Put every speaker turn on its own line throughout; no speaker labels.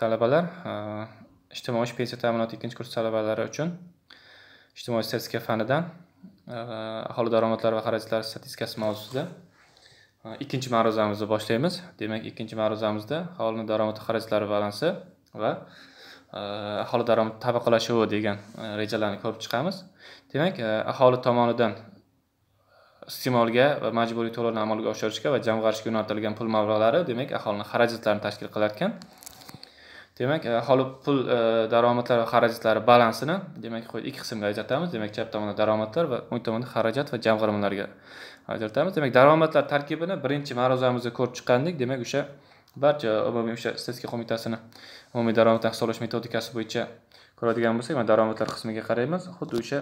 talabalar ijtimoiy pensiya ta'minoti ikkinchi kurs talabalari uchun ijtimoiy statistika fanidan aholi daromadlari va xarajatlari statistikasi mavzusida ikkinchi ma'ruzamizni boshlaymiz demak ikkinchi ma'ruzamizda aholini daromad xarajatlari balansi va aholi daromad tabaqalashuvi degan rejalarni ko'rib chiqamiz demak aholi tomonidan iste'molga va majburiy to'lovni amalga oshirishga va jamg'arishga yo'naltirilgan pul mablag'lari demak aholini xarajatlarini tashkil qilarkan demak e, aholi pul e, daromadlari va xarajatlari balansini demak ikki qismga ajratamiz demak chap tomonda daromadlar va o'ng tomonda xarajat va jamg'armalarga ajratamiz demak daromadlar tarkibini birinchi ma'ruzamizda ko'rib chiqqandik demak o'sha barcha umumiy o'sha statistika qo'mitasini umumiy daromadni hisoblash metodikasi bo'yicha ko'radigan bo'lsak mana daromadlar qismiga qaraymiz xuddi o'sha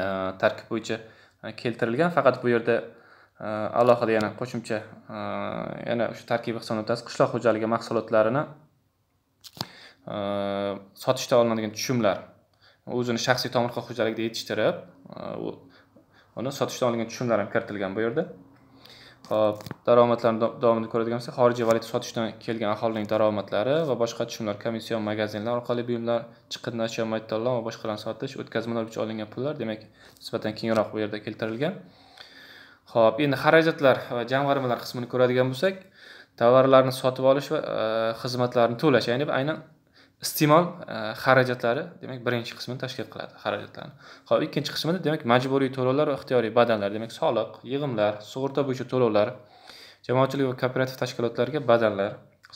e, tarkib bo'yicha keltirilgan faqat bu yerda alohida yana qo'shimcha yana o'sha tarkibiy hisob notasi qishloq xo'jaligi mahsulotlarini sotishda olinadigan tushumlar o'zini shaxsiy tomorqa xo'jaligida yetishtirib uni sotishdan olingan tushumlar ham kiritilgan bu yerda hop daromadlarni davomida ko'radigan bo'lsak xorijiy valyuta sotishdan kelgan aholining daromadlari va boshqa tushumlar komission magazinlar orqali buyumlar chiqindi ashyo maydonlov va boshqalarni sotish o'tkazmalar uchun olingan pullar demak nisbatan kengroq bu yerda keltirilgan ho'p endi xarajatlar va jamg'armalar qismini ko'radigan bo'lsak tovarlarni sotib olish va xizmatlarni to'lash ya'ni aynan iste'mol e, xarajatlari demak birinchi qismini tashkil qiladi xarajatlarni ho'p ikkinchi qismida demak majburiy to'lovlar va ixtiyoriy badallar demak soliq yig'imlar sug'urta bo'yicha to'lovlar jamoatchilik va kooperativ tashkilotlarga badallar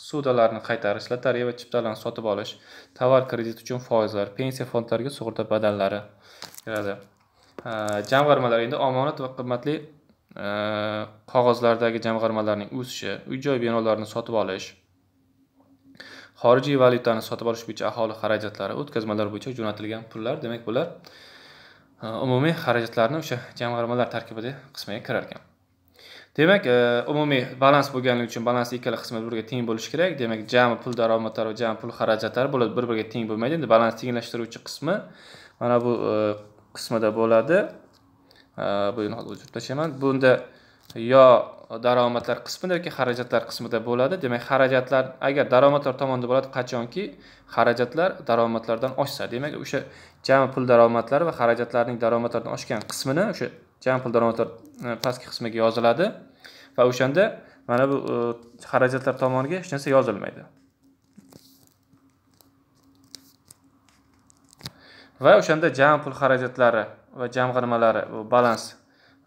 sudalarni qaytarish lotereya va chiptalarni sotib olish tovar kredit uchun foizlar pensiya fondlariga sug'urta badallari kiradi e, jamg'armalar endi omonat va qimmatli e, qog'ozlardagi jamg'armalarning o'sishi uy joy binolarni sotib olish xorijiy valyutani sotib olish bo'yicha aholi xarajatlari o'tkazmalar bo'yicha jo'natilgan pullar demak bular e, umumiy xarajatlarni o'sha jamg'armalar tarkibida qismiga kirar ekan demak e, umumiy balans bo'lganligi uchun balans ikkala qismi bir biriga teng bo'lishi kerak demak jami pul daromadlari va jami pul xarajatlari bular bir biriga teng bo'lmaydi endi balans tenglashtiruvchi qismi mana bu e, qismida bo'ladi bu yo'lni hozir o'chirib tashlaman bunda yo daromadlar qismida yoki xarajatlar qismida bo'ladi demak xarajatlar agar daromadlar tomonida bo'ladi qachonki xarajatlar daromadlardan oshsa demak o'sha jami pul daromadlari va xarajatlarning daromadlardan oshgan qismini o'sha jami pul daromadlar e, pastki qismiga yoziladi va o'shanda mana bu e, xarajatlar tomoniga hech narsa yozilmaydi va o'shanda jami pul xarajatlari va jamg'armalari balans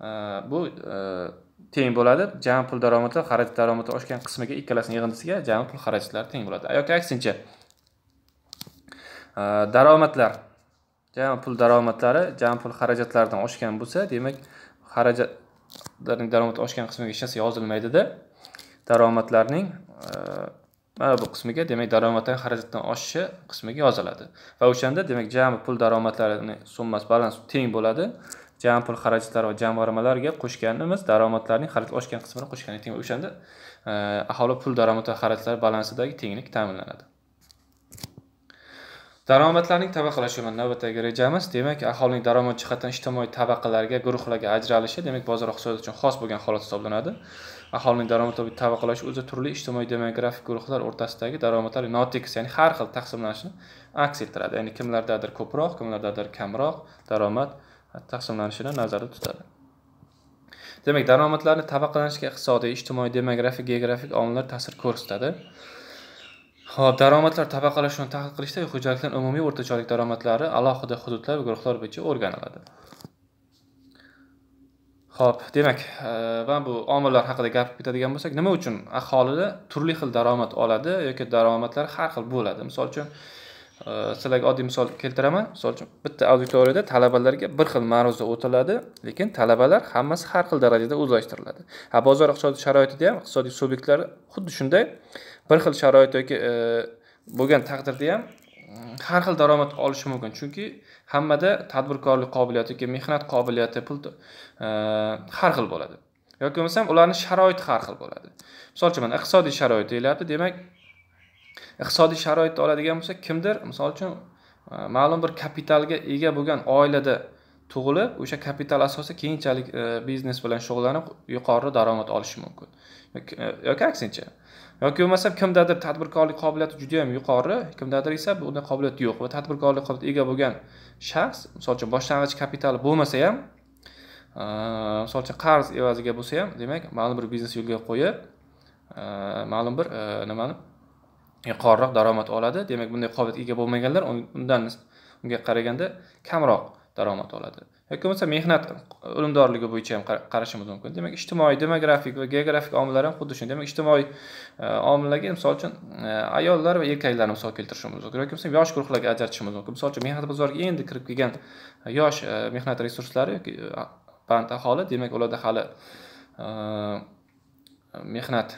e, bu teng bo'ladi jami pul daromadi xarajat daromadi oshgan qismiga ikkalasini yig'indisiga jami pul xarajatlari teng bo'ladi yoki aksincha e, daromadlar jami pul daromadlari jami pul xarajatlaridan oshgan bo'lsa demak xarajatlarning daromad oshgan qismiga hech narsa yozilmaydida daromadlarning e, mana bu qismiga demak daromaddan xarajatdan oshishi qismiga yoziladi va o'shanda demak jami pul daromadlarini summasi balans teng bo'ladi jami pul xarajatlari va jamg'armalarga qo'shganimiz daromadlarning xarajat oshgan qismini qo'shganga teng o'shanda e, aholi pul daromad va xarajatlar balansidagi tenglik ta'minlanadi daromadlarning tabaqalashi bilan navbatdagi rejamiz demak aholining daromad jihatdan ijtimoiy tabaqalarga guruhlarga ajralishi demak bozor iqtisodiyoti uchun xos bo'lgan holat hisoblanadi aholining daromad tabaqalashi o'zi turli ijtimoiy demografik guruhlar o'rtasidagi daromadlar notekis ya'ni har xil taqsimlanishini aks ettiradi ya'ni kimlardadir ko'proq kimlardadir kamroq daromad taqsimlanishini nazarda tutadi demak daromadlarni tabaqalanishga iqtisodiy ijtimoiy demografik geografik omillar ta'sir ko'rsatadi ho'p daromadlar tabaqalashuvini tahlil qilishda xo'jalikdan umumiy o'rtachoylik daromadlari alohida hududlar va guruhlar bo'yicha o'rganiladi ho'p demak e, va bu omillar haqida gapirib ketadigan bo'lsak nima uchun aholida turli xil daromad oladi yoki daromadlar har xil bo'ladi misol uchun Э, sizlarga oddiy misol keltiraman misol uchun bitta auditoriyada talabalarga bir xil ma'ruza o'tiladi lekin talabalar hammasi har xil darajada o'zlashtiriladi ha bozor iqtisodiy sharoitida ham iqtisodiy subyektlar xuddi shunday bir xil sharoit yoki e, bo'lgan taqdirda ham mm, har xil daromad olishi mumkin chunki hammada tadbirkorlik qobiliyati yoki mehnat qobiliyati pul e, har xil bo'ladi yoki bo'lmasam ularni sharoiti har xil bo'ladi misol uchun mana iqtisodiy sharoit deyiladi demak iqtisodiy sharoitni oladigan bo'lsak kimdir misol uchun e, ma'lum bir kapitalga ega bo'lgan oilada tug'ilib o'sha kapital asosida keyinchalik e, biznes bilan shug'ullanib yuqori daromad olishi mumkin e, yoki aksincha yoki bo'lmasam kimdadir tadbirkorlik qobiliyati juda yam yuqori kimdadir esa bunday qobiliyat yo'q va tadbirkorlik qobiliyatiga ega bo'lgan shaxs misol uchun boshlang'ich kapitali bo'lmasa ham misol uchun qarz evaziga bo'lsa ham demak ma'lum bir biznes yo'lga qo'yib ma'lum bir nimani yuqoriroq daromad oladi demak bunday qobiliyatga ega bo'lmaganlar undan unga qaraganda kamroq daromad oladi yoki bo'lmasa mehnat unumdorligi bo'yicha ham qarashimiz mumkin demak ijtimoiy demografik va geografik omillar ham xuddi shunday demak ijtimoiy e, omillarga misol uchun e, ayollar va erkaklarni misol keltirishimiz mumkin yoki bo'lmasa yosh guruhlarga ajratishimiz mumkin misol uchun mehnat bozoriga endi kirib kelgan yosh e, mehnat resurslari yoki band aholi demak ularda hali mehnat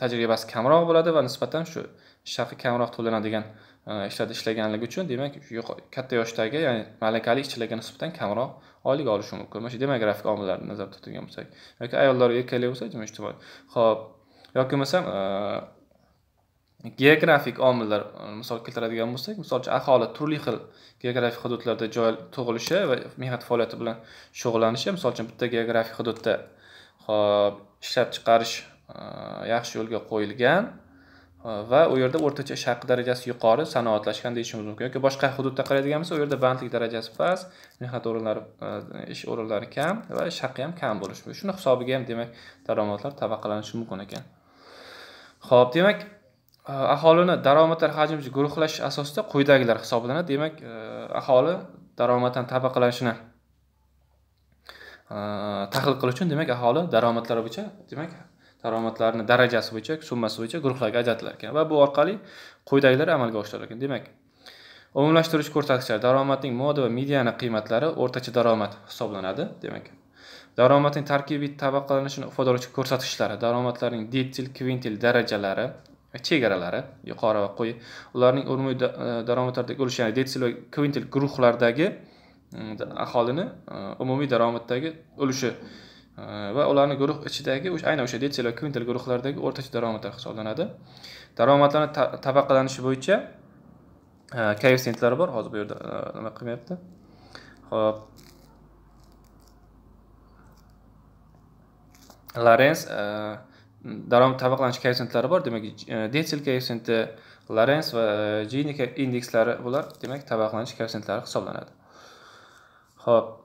tajribasi kamroq bo'ladi va nisbatan shu ishhaqi kamroq to'lanadigan e, ishlarda ishlaganligi uchun demak katta yoshdagi ya'ni malakali ishchilarga nisbatan kamroq oylik olishi mumkin mana shu demografik omillarni nazarda tutadigan bo'lsak yoki ayollar erkaklar bo'lsa ijtimoiy ho'p yoki bo'lmasam e, geografik omillar e, misol keltiradigan bo'lsak misol uchun aholi turli xil geografik hududlarda joy tug'ilishi va mehnat faoliyati bilan shug'ullanishi misol uchun bitta geografik hududda hop ishlab chiqarish yaxshi yo'lga qo'yilgan Э, va u yerda o'rtacha sharqi darajasi yuqori sanoatlashgan deyishimiz mumkin yoki boshqa hududda qaraydigan bo'lsak u yerda bandlik darajasi past mehnat o'rinlari e, ish o'rinlari kam va sharqi ham kam bo'lishi mumkin shuni hisobiga ham demak daromadlar tabaqalanishi mumkin ekan ho'p demak e, aholini daromadlar hajmini guruhlash asosida quyidagilar hisoblanadi demak e, aholi daromaddan tabaqalanishini tahlil qilish uchun demak aholi daromadlari bo'yicha demak daromadlarini darajasi bo'yicha summasi bo'yicha guruhlarga ajratilar ekan va bu orqali quyidagilar amalga oshirilar ekan demak umumlashtiruvchi ko'rsatkichlar daromadning moda va mediani qiymatlari o'rtacha daromad hisoblanadi demak daromadning tarkibiy tabaqalanishini ifodalovchi ko'rsatkichlari daromadlarning detil kvintil darajalari chegaralari yuqori va quyi ularning umumiy e, daromadlardagi ulushi ya'ni detil va kvintil guruhlardagi mm, aholini e, umumiy daromaddagi ulushi va ularni guruh ichidagi o'sha aynan o'sha detsel va kvintel guruhlaridagi o'rtacha daromadlar hisoblanadi daromadlarni tabaqalanishi bo'yicha e, koeffitsientlari bor hozir bu yerda e, nima qilmayapti ho'p Lorenz e, daromad tabaqalanish koeffitsientlari bor demak detsel koeffitsienti Lorenz va Gini indekslari bular demak tabaqalanish koeffitsientlari hisoblanadi ho'p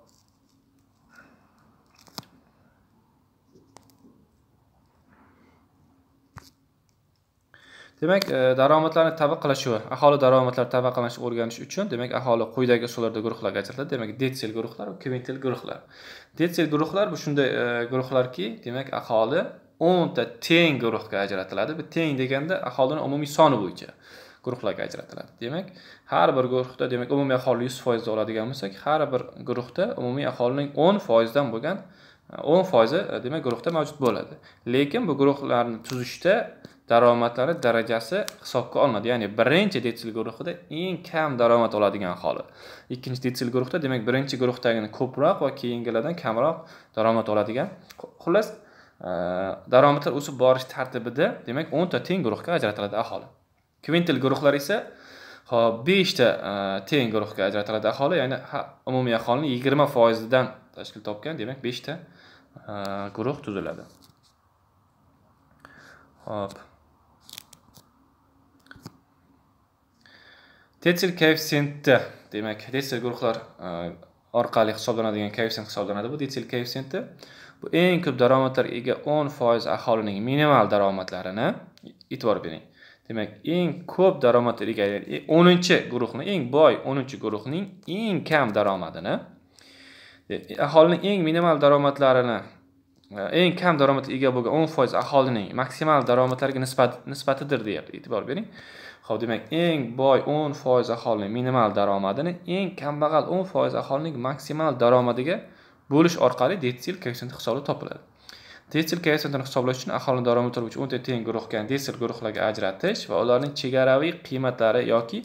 demak e, daromadlarni tabaq qilishuvi aholi daromadlari tabaq qilinishini o'rganish uchun demak aholi quyidagi usullarda guruhlarga ajratiladi demak detsel guruhlar va kvintil guruhlar detsel guruhlar bu shunday e, guruhlarki demak aholi o'nta teng guruhga ajratiladi bu teng deganda aholini umumiy soni bo'yicha guruhlarga ajratiladi demak har bir guruhda demak umumiy aholi yuz foizda oladigan bo'lsak har bir guruhda umumiy aholining o'n foizdan bo'lgan e, o'n foizi demak guruhda mavjud bo'ladi lekin bu guruhlarni tuzishda daromadlari darajasi hisobga olinadi ya'ni birinchi detsil guruhida eng kam daromad oladigan aholi ikkinchi detsil guruhda demak birinchi guruhdagini ko'proq va keyingilardan kamroq daromad oladigan xullas e, daromadlar o'sib borish tartibida demak o'nta teng guruhga ajratiladi aholi kvintil guruhlar esa hop beshta e, teng guruhga ajratiladi aholi ya'ni umumiy aholini yigirma foizidan tashkil topgan demak beshta e, guruh tuziladi hop tetsil koeffitsiyenti demak tetsil guruhlar e, orqali hisoblanadigan koeffitsient hisoblanadi bu tetsil koeffitsiyenti bu eng ko'p daromadlarga ega o'n foiz aholining minimal daromadlarini e'tibor bering demak eng ko'p daromad ega o'ninchi guruhni eng boy o'ninchi guruhning eng kam daromadini e, aholining eng minimal daromadlarini e, eng kam daromadga ega bo'lgan o'n foiz aholining maksimal daromadlariga nisbat nisbatidir deyapti e'tibor bering Xo'p, demak eng boy 10% aholining minimal daromadini eng kambag'al 10% aholining maksimal daromadiga bo'lish orqali detsil koeffitsient hisobi topiladi detsil koeffitsiyentini hisoblash uchun aholini daromadi turuvchi ta teng guruhga detsil guruhlarga ajratish va ularning chegaraviy qiymatlari yoki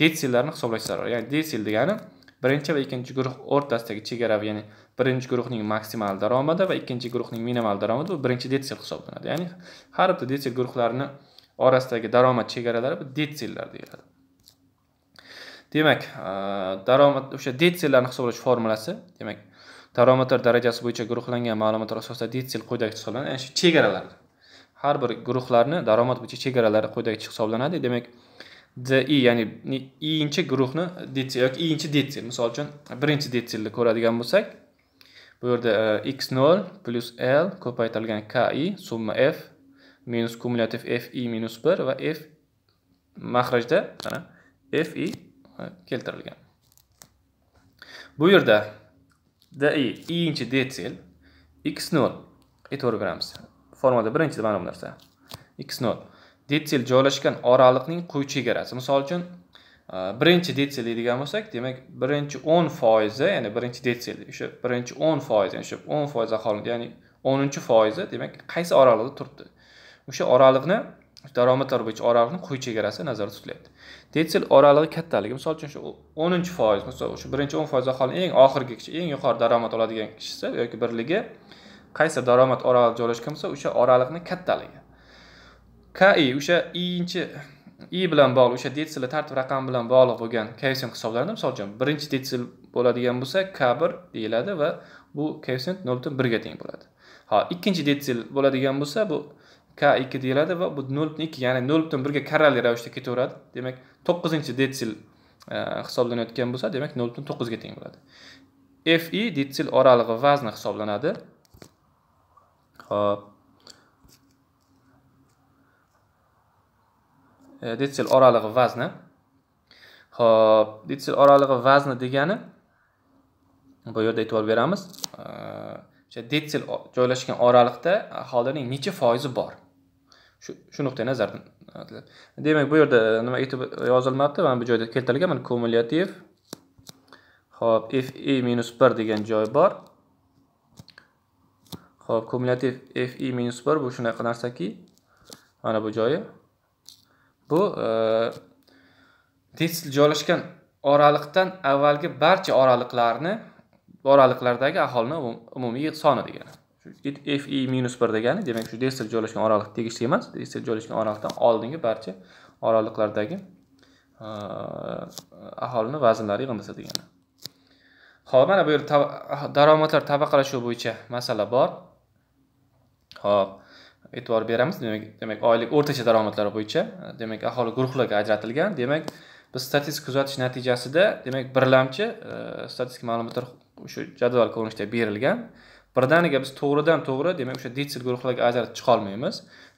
detsillarni hisoblash zarur ya'ni detsil degani birinchi va ikkinchi guruh o'rtasidagi chegaraviy ya'ni birinchi guruhning maksimal daromadi va ikkinchi guruhning minimal daromadi bu birinchi detsil hisoblanadi ya'ni har bir detsil guruhlarini orasidagi daromad chegaralari bu detsillar deyiladi demak e, daromad o'sha detsillarni hisoblash formulasi demak daromadlar darajasi bo'yicha guruhlangan ma'lumotlar asosida detsil quyidagicha hisoblanadi ya'ni shu chegaralar har bir guruhlarni daromad bo'yicha chegaralari quyidagicha hisoblanadi demak di ya'ni iyinchi guruhni detsil yoki iyinchi detsil misol uchun birinchi detsilni ko'radigan bo'lsak bu yerda e, x nol plyus l ko'paytirilgan ki summa f minus kumulyativ fi minus bir va f mahrajda mana fi keltirilgan bu yerda di iinchi detsil x nol e'tibor beramiz Formulada birinchi mana bu narsa x nol detsil joylashgan oraliqning quy chegarasi misol uchun birinchi detsil deydigan bo'lsak demak birinchi 10 foizi ya'ni birinchi detsil o'sha birinchi 10 foiz ya'ni o'sha 10 foiz aholi ya'ni o'ninchi foizi demak qaysi oraliqda turibdi o'sha oraliqni daromadlar bo'yicha oraliqni quyi chegarasi nazarda tutilyapti detsil oralig'i kattaligi misol uchun shu o'ninchi foiz misol shu birinchi o'n foiz aholini eng kishi eng yuqori daromad oladigan kishisi yoki birligi qaysi daromad oralig'i joylashgan bo'lsa o'sha oraliqni kattaligi ki o'sha iinchi i bilan bog'liq o'sha detsilni tartib raqami bilan bog'liq bo'lgan koeffitsient hisoblanadi misol uchun birinchi detsil bo'ladigan bo'lsa k bir deyiladi va bu koeffitsient nol butun birga teng bo'ladi ha ikkinchi detsil bo'ladigan bo'lsa bu k ikki deyiladi va bu nol butun ikki ya'ni nol butun birga karrali ravishda ketaveradi demak to'qqizinchi detsil e, hisoblanayotgan bo'lsa demak nol butun to'qqizga teng bo'ladi fi detsil oralig'i vazni hisoblanadi ho'p e, detsil oralig'i vazni ho'p detsil oralig'i vazni degani bu yerda e'tibor beramiz e, detsil joylashgan oraliqda aholining necha foizi bor shu nuqtai nazardan demak bu yerda nima yozilmabdi mana bu joyda keltirilgan mana kumulyativ ho'p f i minus bir degan joy bor ho'p kumulyativ f i minus bir bu shunaqa narsaki mana bu joyi bu test joylashgan oraliqdan avvalgi barcha oraliqlarni oraliqlardagi aholini umumiy soni degani fe minus bir degani demak shu desil joylashgan oraliq tegishli emas desil joylashgan oraliqdan oldingi barcha oraliqlardagi aholini vaznlari yig'indisi degani ho'p mana bu yerda daromadlar tabaqalashuvi bo'yicha masala bor ho'p e'tibor beramiz demak demak oylik o'rtacha daromadlar bo'yicha demak aholi guruhlarga ajratilgan demak biz statistik kuzatish natijasida demak birlamchi statistik ma'lumotlar o'sha jadval ko'rinishda berilgan birdaniga biz to'g'ridan to'g'ri demak o'sha desil guruhlarga ajratib chiqolmaymiz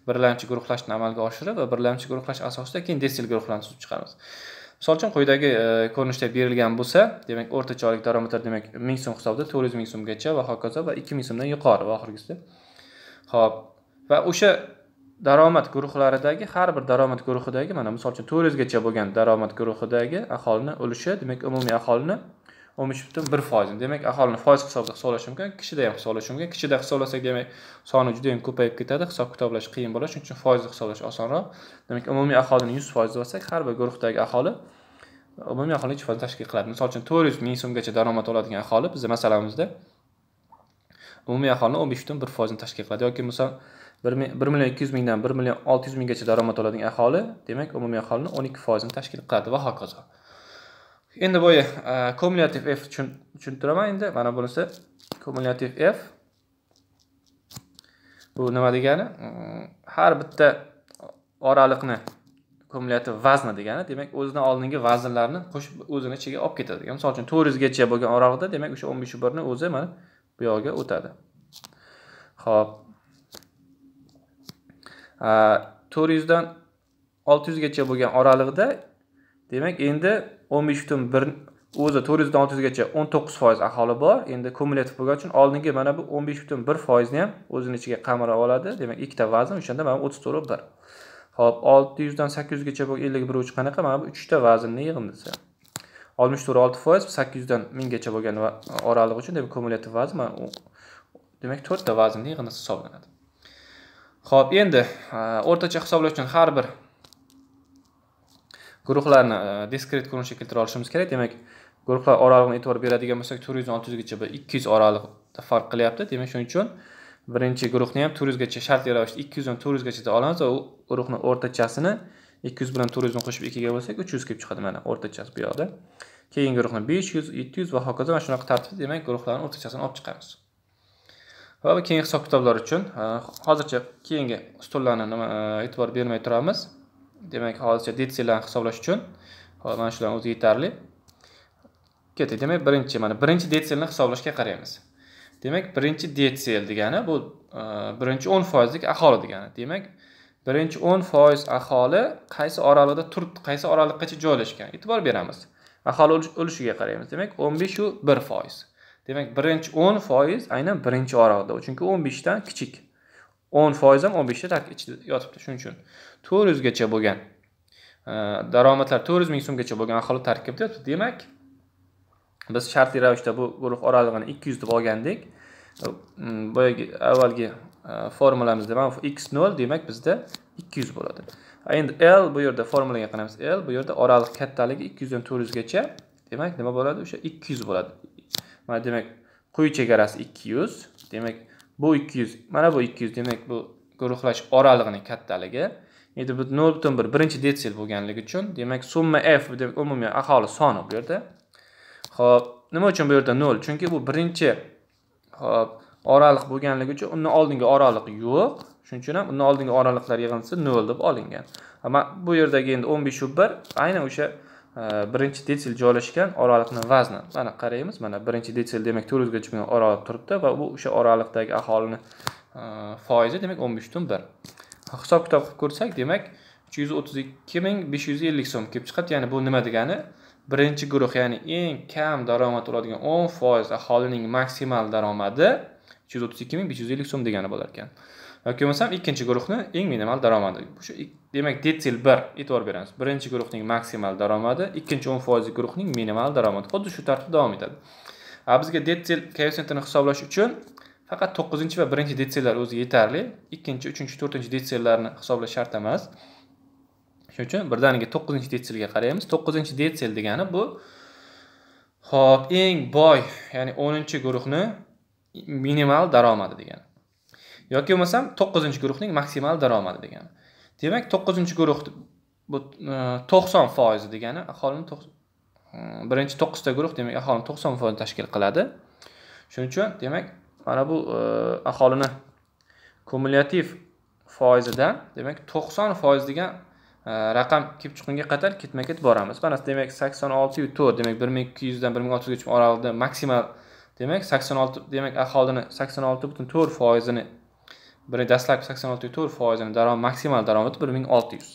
birlamchi guruhlashni amalga oshirib va birlamchi guruhlash asosida keyin desil guruhlarni tuzib chiqamiz misol uchun quyidagi e, ko'rinishda berilgan bo'lsa demak o'rtacha oylik daromadlar demak ming so'm hisobida to'rt yuz ming so'mgacha va hokazo va ikki ming so'mdan yuqori va oxirgisida ho'p va o'sha daromad guruhlaridagi har bir daromad guruhidagi mana misol uchun to'rt yuzgacha bo'lgan daromad guruhidagi aholini ulushi demak umumiy aholini o'n butun bir foiz demak aholini foiz hisobida hisoblash mumkin kishida ham hisoblash mumkin kishida hisoblasak demak soni juda yam ko'payib ketadi hisob kitoblash qiyin bo'ladi shuning uchun foizni hisoblash osonroq demak umumiy aholini yuz foiz deb olsak har bir guruhdagi aholi umumiy aholi ichki foizni tashkil qiladi misol uchun to'rt yuz ming so'mgacha daromad oladigan aholi bizni masalamizda umumiy aholini o'n besh butun bir foizini tashkil qiladi yoki misol bir million ikki yuz mingdan bir million olti yuz minggacha daromad oladigan aholi demak umumiy aholini o'n ikki foizini tashkil qiladi va hokazo endi bo'yi e, kumulyativ f tushuntiraman endi mana bunisi kumulyativ f bu nima degani mm, har bitta oraliqni kumulyativ vazni degani demak o'zidan oldingi vaznlarni qo'shib o'zini ichiga olib ketadi Masalan, 400 gacha bo'lgan oraliqda, demak o'sha o'n beshu birni o'zi mana bu yoqqa o'tadi A 400 dan 600 gacha bo'lgan oraliqda, demak endi o'n besh butun bir o'zi to'rt yuzdan olti yuzgacha o'n to'qqiz foiz aholi bor endi kumulyativ bo'lgani uchun oldingi mana bu o'n besh butun bir foizni ham o'zini ichiga qamrab oladi demak ikkita vazn o'shanda mana bu o'ttiz to'rt bir ho'p olti yuzdan sakkiz yuzgacha bu ellik bir uch qanaqa mana bu uchta vaznni yig'indisi oltmish to'rt olti foiz sakkiz yuzdan minggacha bo'lgan oraliq uchun demak kumulyativ vazn mana demak to'rtta vaznni yig'indisi hisoblanadi ho'p endi o'rtacha hisoblash uchun har bir guruhlarni e, diskret ko'rinishga keltira olishimiz kerak demak guruhlar oralig'ini e'tibor beradigan bo'lsak to'rt yuzdan olti yuzgacha bir ikki yuz oraliqda farq qilyapti demak shuning uchun birinchi guruhni ham to'rt yuzgacha shartli ravishda ikki yuzdan to'rt yuzgacha deb olamiz va u guruhni o'rtachasini ikki yuz bilan to'rt yuzni qo'shib ikkiga bo'lsak uch yuz kelib chiqadi mana o'rtachasi bu yoqda keyingi guruhni besh yuz yetti yuz va hokazo mana shunaqa tartibda demak guruhlarni o'rtachasini olib chiqamiz va keyingi hisob kitoblar uchun e, hozircha keyingi stullarni e, e'tibor bermay turamiz demak hozircha detsillarni hisoblash uchun hop mana shularni o'zi yetarli ketdik demak birinchi mana birinchi detsilni hisoblashga qaraymiz demak birinchi detsil degani bu e, birinchi o'n foizlik aholi degani demak birinchi o'n foiz aholi qaysi oraliqda turibdi qaysi oraliqqacha joylashgan e'tibor beramiz aholi ulushiga qaraymiz demak o'n beshu bir foiz demak birinchi o'n foiz aynan birinchi oraliqda chunki o'n beshdan kichik o'n foiz ham o'n beshta ichida yotibdi shuning uchun to'rt yuzgacha bo'lgan e, daromadlar to'rt yuz ming so'mgacha bo'lgan aholi tarkibida yotibdi demak biz shartli ravishda bu guruh oralig'ini ikki yuz deb olgandik e, boyagi avvalgi e, formulamizda mana x nol demak bizda ikki yuz bo'ladi endi l bu yerda formulaga qaraymiz l bu yerda oraliq kattaligi ikki yuzdan to'rt yuzgacha demak nima bo'ladi o'sha ikki yuz bo'ladi mana demak quyi chegarasi ikki yuz demak bu ikki yuz mana bu ikki yuz demak bu guruhlash oralig'ining kattaligi endi bu nol butun bir birinchi detsil bo'lganligi uchun demak summa f deb umumiy aholi soni bu yerda ho'p nima uchun bu yerda nol chunki bu birinchi ho'p oraliq bo'lganligi uchun undan oldingi oraliq yo'q shuning uchun ham undan oldingi oraliqlar yig'indisi nol deb olingan bu yerdagi endi o'n beshu bir aynan o'sha e, birinchi detsil joylashgan oraliqni vazni mana qaraymiz mana birinchi detsil demak to'rt yuzga chiqqan oraliq turibdi va bu o'sha oraliqdagi aholini e, foizi demak o'n besh bir hisob kitob qilib ko'rsak demak uch yuz o'ttiz ikki ming besh yuz ellik so'm kelib chiqadi ya'ni bu nima degani birinchi guruh ya'ni eng kam daromad oladigan o'n foiz aholining maksimal daromadi uch yuz o'ttiz ikki ming besh yuz ellik so'm degani bo'lar ekan yoki bo'lmasam ikkinchi guruhni eng minimal daromadi shu demak detsil bir e'tibor beramiz birinchi guruhning maksimal daromadi ikkinchi o'n foizli guruhning minimal daromadi xuddi shu tartib davom etadi a bizga detsil koeffitsientini hisoblash uchun faqat to'qqizinchi va birinchi detsellar o'zi yetarli ikkinchi uchinchi to'rtinchi detsellarni hisoblash shart emas shuning uchun birdaniga to'qqizinchi detselga qaraymiz to'qqizinchi detsel degani bu ho'p eng boy ya'ni o'ninchi guruhni minimal daromadi degani yoki bo'lmasam to'qqizinchi guruhning maksimal daromadi degani demak to'qqizinchi guruh bu e, to'qson foizi degani aholini e, birinchi to'qqizta guruh demak aholini to'qson foizi tashkil qiladi shuning uchun demak mana bu e, aholini kumulyativ foizidan demak to'qson foiz degan e, raqam kelib chiqqunga qadar ketma ket boramiz mana demak sakson yu to'rt demak bir ming ikki yuzdan bir ming olti yuzgacha oralig'ida maksimal demak sakson olti demak aholini sakson olti butun to'rt foizini bir dastlabki sakson oltiyu to'rt foizini daromad maksimal daromadi bir ming olti yuz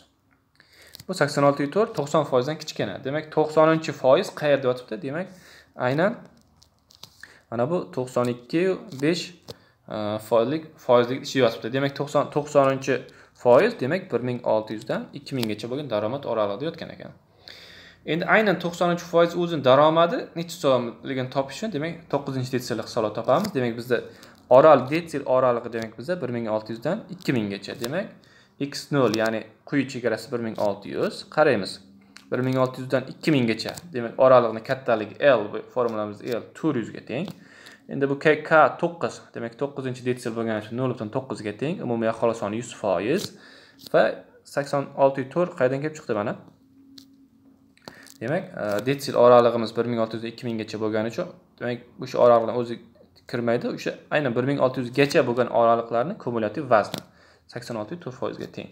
bu sakson yu to'rt to'qson foizdan kichkina demak to'qsoninchi foiz qayerda yotibdi demak aynan mana bu 92.5 e, foizlik foizlik ishi yozibdi. Demak 90 90-foiz, demak 1600 dan 2000 gacha bo'lgan daromad oralig'ida yotgan ekan. Endi aynan 93% foiz o'zining daromadi necha so'mligini topish uchun, demak 9-detsel hisoblab topamiz. Demak bizda oral detsel oralig'i demak bizda 1600 dan 2000 gacha. Demak x0, ya'ni quyi chegarasi 1600. Qaraymiz. 1600'dan 2000 geçe. Demek aralığını kattalık L bu formülamız L 200 geteyin. Şimdi bu k 9. Demek 9 inç detsil bu genç 0'dan 9 geteyin. Umumiyyə xala sonu 100 faiz. Və 86 tur qaydan kep çıxdı bana. Demek detsil aralığımız 1600'dan 2000 geçe bu genç. Demek bu şu aralığını özü kirmaydı. Şu aynı 1600 geçe bu genç aralıklarının kumulatif vazni. 86 tur faiz geteyin.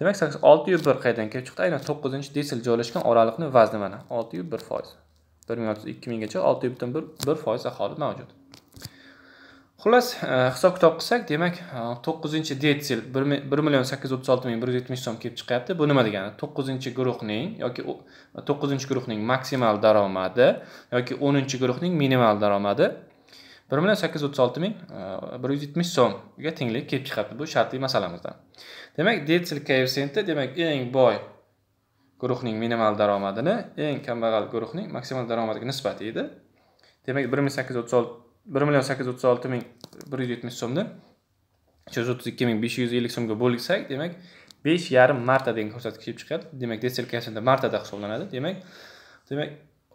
Demek ki, 601 qaydan kelib chiqdi? Aynan 9-chi desil joylashgan oraliqning vazni mana 601%. 1000ga 2000gacha 601% aholi mavjud. Xullas, e, hisob kitob qilsak, demak, 9-chi desil 1836170 so'm kelib chiqyapti. Bu nima degani? 9-chi guruhning yoki 9-chi guruhning maksimal daromadi yoki 10-chi guruhning minimal daromadi bir million sakkiz yuz o'ttiz olti ming e, bir yuz yetmish so'mga tenglik kelib chiqyapti bu shartli masalamizdan demak detsil koeffitsienti demak eng boy guruhning minimal daromadini eng kambag'al guruhning maksimal daromadiga nisbati edi demak bir ming sakkiz yuz o'ttiz olti bir million sakkiz yuz o'ttiz olti ming bir yuz yetmish so'mni uch yuz o'ttiz ikki ming besh yuz ellik so'mga bo'lsak demak besh yarim marta degan ko'rsatkich kelib chiqadi demak detsil koeffitsiyenti martada hisoblanadi demak demak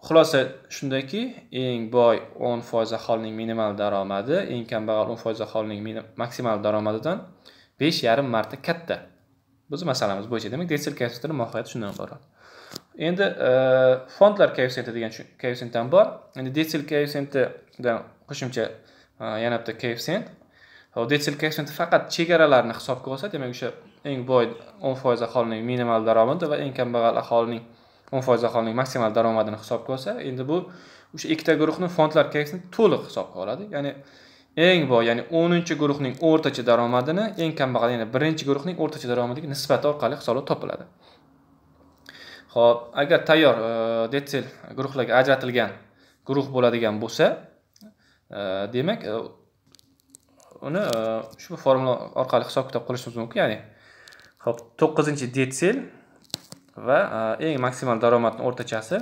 xulosa shundaki eng boy o'n foiz aholining minimal daromadi eng kambag'al o'n foiz aholining maksimal daromadidan besh yarim marta katta bizni masalamiz bo'yicha demak detsil koeffitsiyentini mohiyati shundan iborat endi e, fondlar koeffitsienti degan koeffitsient ham bor endi detsil koeffitsiyentidan qo'shimcha e, yana bitta koeffitsient detsil koeffitsiyenti faqat chegaralarni hisobga olsa demak o'sha eng boy o'n foiz aholining minimal daromadi va eng kambag'al aholining o'n foiz aholining maksimal daromadini hisobga olsa endi bu o'sha ikkita guruhni fondlar keksini to'liq hisobga oladi ya'ni eng boy ya'ni o'ninchi guruhning o'rtacha daromadini eng kambag'al ya'ni birinchi guruhning o'rtacha daromadiga nisbati orqali hisoblab topiladi ho'p agar tayyor e, detsel guruhlarga ajratilgan guruh bo'ladigan bo'lsa e, demak e, uni ushbu formula orqali hisob kitob qilishimiz mumkin ya'ni ho'p to'qqizinchi detsel va e, eng maksimal daromadni o'rtachasi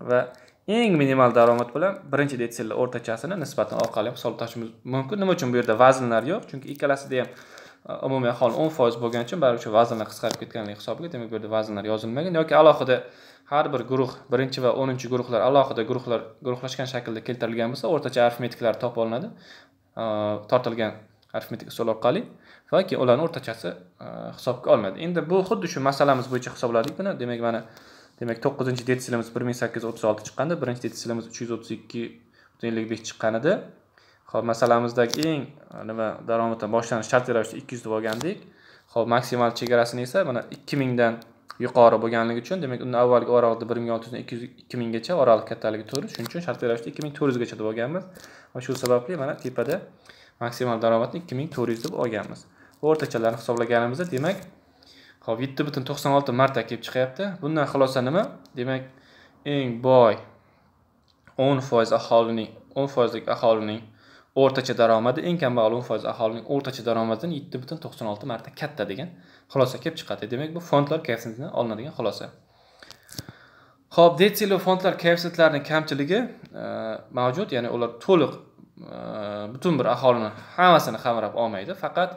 va eng minimal daromad bilan birinchi detsilni o'rtachasini nisbatan orqali hisoblashimiz mumkin nima uchun bu yerda vaznlar yo'q chunki ikkalasida ham e, umumiy aholi o'n foiz bo'lgani uchun baribir shu vaznlar qisqarib ketganligi hisobiga demak bu yerda vaznlar yozilmagan yoki alohida har bir guruh birinchi va o'ninchi guruhlar alohida guruhlar guruhlashgan shaklda keltirilgan bo'lsa o'rtacha arifmetiklar topib olinadi e, tortilgan arifmetik usul orqali yoki ularni o'rtachasi e, hisobga olinadi endi bu xuddi shu masalamiz bo'yicha hisobladik buni demak mana demak to'qqizinchi detsilimiz bir ming sakkiz yuz o'ttiz olti chiqqanda birinchi detsilimiz uch yuz o'ttiz ikki butun ellik besh chiqqan edi ho'p masalamizdagi eng e, nima daromaddan boshlanish shartli ravishda ikki yuz deb olgandik ho'p maksimal chegarasini esa mana ikki mingdan yuqori bo'lganligi uchun demak undan avvalgi oralig'da bir ming olti yuzdan ikki yuz ikki minggacha oraliq kattaligi to'rt shuning uchun shartli ravishda ikki ming to'rt yuzgacha deb olganmiz va shu sababli mana tepada maksimal daromadni ikki ming to'rt yuz deb olganmiz o'rtachalarni hisoblaganimizda demak hop yetti butun to'qson olti marta kelib chiqyapti bundan xulosa nima demak eng boy o'n foiz aholining o'n foizlik aholining o'rtacha daromadi eng kambag'al o'n foiz aholining o'rtacha daromadidan yetti butun to'qson olti marta katta degan xulosa kelib chiqadi demak bu fondlar koeffitsiyentidan olinadigan xulosa ho'p detsil va fondlar koeffitsiyentlarini kamchiligi e, mavjud ya'ni ular to'liq butun bir aholini hammasini qamrab olmaydi faqat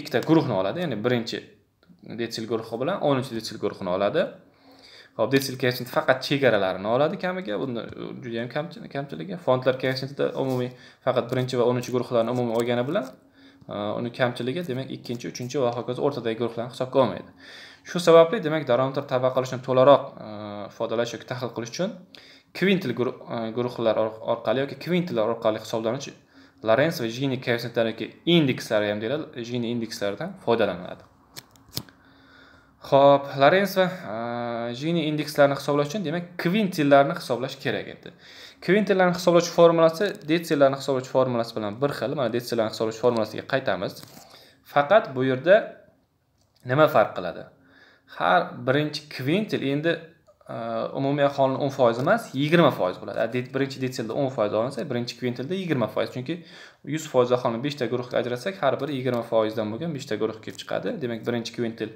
ikkita guruhni oladi ya'ni birinchi detsil guruhi bilan o'ninchi detsil guruhini oladi ho'p detsil koeffitsient faqat chegaralarini oladi kamiga juda judayam kamchiligi fondlar koeffitsiyentida umumiy faqat birinchi va o'ninchi guruhlarni umumiy olgani bilan uni kamchiligi demak ikkinchi uchinchi va hokazo o'rtadagi guruhlarni hisobga olmaydi shu sababli demak daromadlar tabaqalashni to'laroq ifodalash yoki tahlil qilish uchun kvintil e, guruhlar orqali yoki kvintillar orqali hisoblanuvchi larens va Jini koeffitsentlar yoki indekslari ham deyiladi Jini indekslaridan foydalaniladi Xo'p, larens va e, Jini indekslarini hisoblash uchun demak kvintillarni hisoblash kerak edi kvintillarni hisoblash formulasi detsillarni hisoblash formulasi bilan bir xil mana detsillarni hisoblash formulasiga qaytamiz faqat bu yerda nima farq qiladi har birinchi kvintil endi umumiy aholini o'n foiz emas yigirma foiz bo'ladi birinchi detsilda o'n foiz olinsa birinchi kvintilda yigirma foiz chunki yuz foiz aholini beshta guruhga ajratsak har biri yigirma foizdan bo'lgan beshta guruh kelib chiqadi demak birinchi kvintil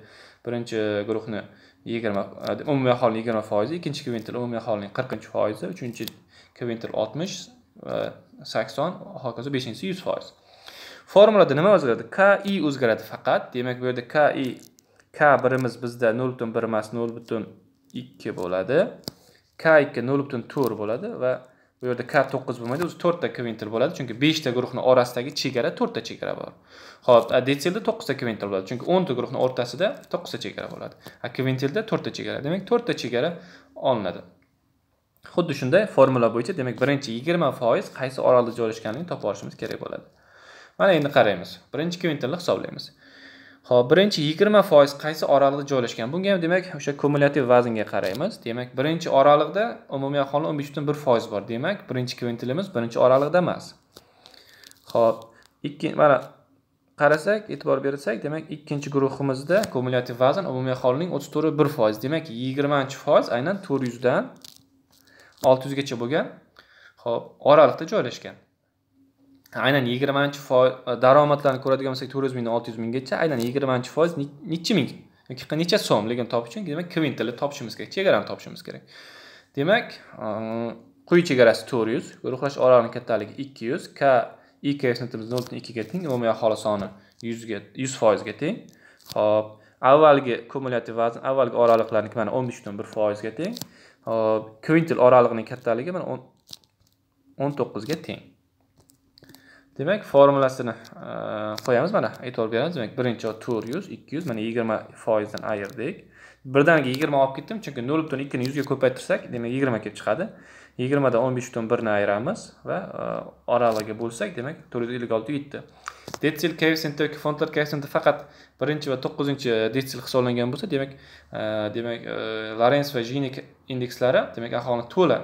birinchi guruhni yigirma umumiy aholini yigirma foizi ikkinchi kvintil umumiy aholining qirqinchi foizi uchinchi kvintil oltmish sakson hokazo beshinchisi yuz foiz formulada nima o'zgaradi k i o'zgaradi faqat demak bu yerda k i k birimiz bizda nol butun bir emas nol butun 2 bo'ladi. K2 0.4 bo'ladi va bu yerda K9 bo'lmaydi, o'zi 4 ta kvintil bo'ladi, chunki 5 ta guruhni orasidagi chegara 4 ta chegara bor. Xo'p, a detsilda 9 ta kvintil bo'ladi, chunki 10 ta guruhning o'rtasida 9 ta chegara bo'ladi. A kvintilda 4 ta chegara, demak 4 ta chegara olinadi. Xuddi shunday formula bo'yicha, demak, birinchi 20% qaysi oralda joylashganligini topib olishimiz kerak bo'ladi. Mana endi qaraymiz. Birinchi kvintilni hisoblaymiz. Xo'p, birinchi 20% qaysi oraliqda joylashgan bunga ham demak o'sha kumulyativ vaznga qaraymiz demak birinchi oraliqda umumiy aholi 15.1% bor demak birinchi kvintilimiz birinchi oraliqda emas Xo'p, ikki mana qarasak e'tibor bersak demak ikkinchi guruhimizda kumulyativ vazn umumiy aholining 34.1%. demak 20% aynan 400 dan 600 gacha bo'lgan xo'p, oraliqda joylashgan aynan yigirmanchi foiz e, daromadlarni ko'radigan bo'lsak to'rt yuz mingdan olti yuz minggacha aynan yigirmanchi foiz nechi ming yoki necha so'mligini topish uchun demak kvintali topishimiz kerak chegarani topishimiz kerak demak e, quyi chegarasi to'rt yuz guruhlash oralig'ini kattaligi ikki yuz k i koeffitsiyentimiz nol ikkiga teng umumiy aholi soni yuzga yuz foizga teng ho'p avvalgi kumulyativ vazn avvalgi oraliqlarniki mana o'n besh butun bir foizga teng ho'p kvintal oralig'ining kattaligi mana o'n to'qqizga teng demak formulasini e, qo'yamiz mana aytib beramiz demak birinchi to'rt yuz ikki yuz mana yigirma foizdan ayirdik birdaniga yigirma olib ketdim chunki nol butun ikkini yuzga ko'paytirsak demak yigirma kelib chiqadi yigirmadan o'n besh butun birni ayiramiz va e, oralig'iga bo'lsak demak to'rt yuz ellik olti yetti detsil koeffitsiyenti yoki fontlar koeffitsiyenti faqat birinchi va to'qqizinchi detsil hisoblangan bo'lsa demak e, demak larens va jinik indekslari demak aholini to'la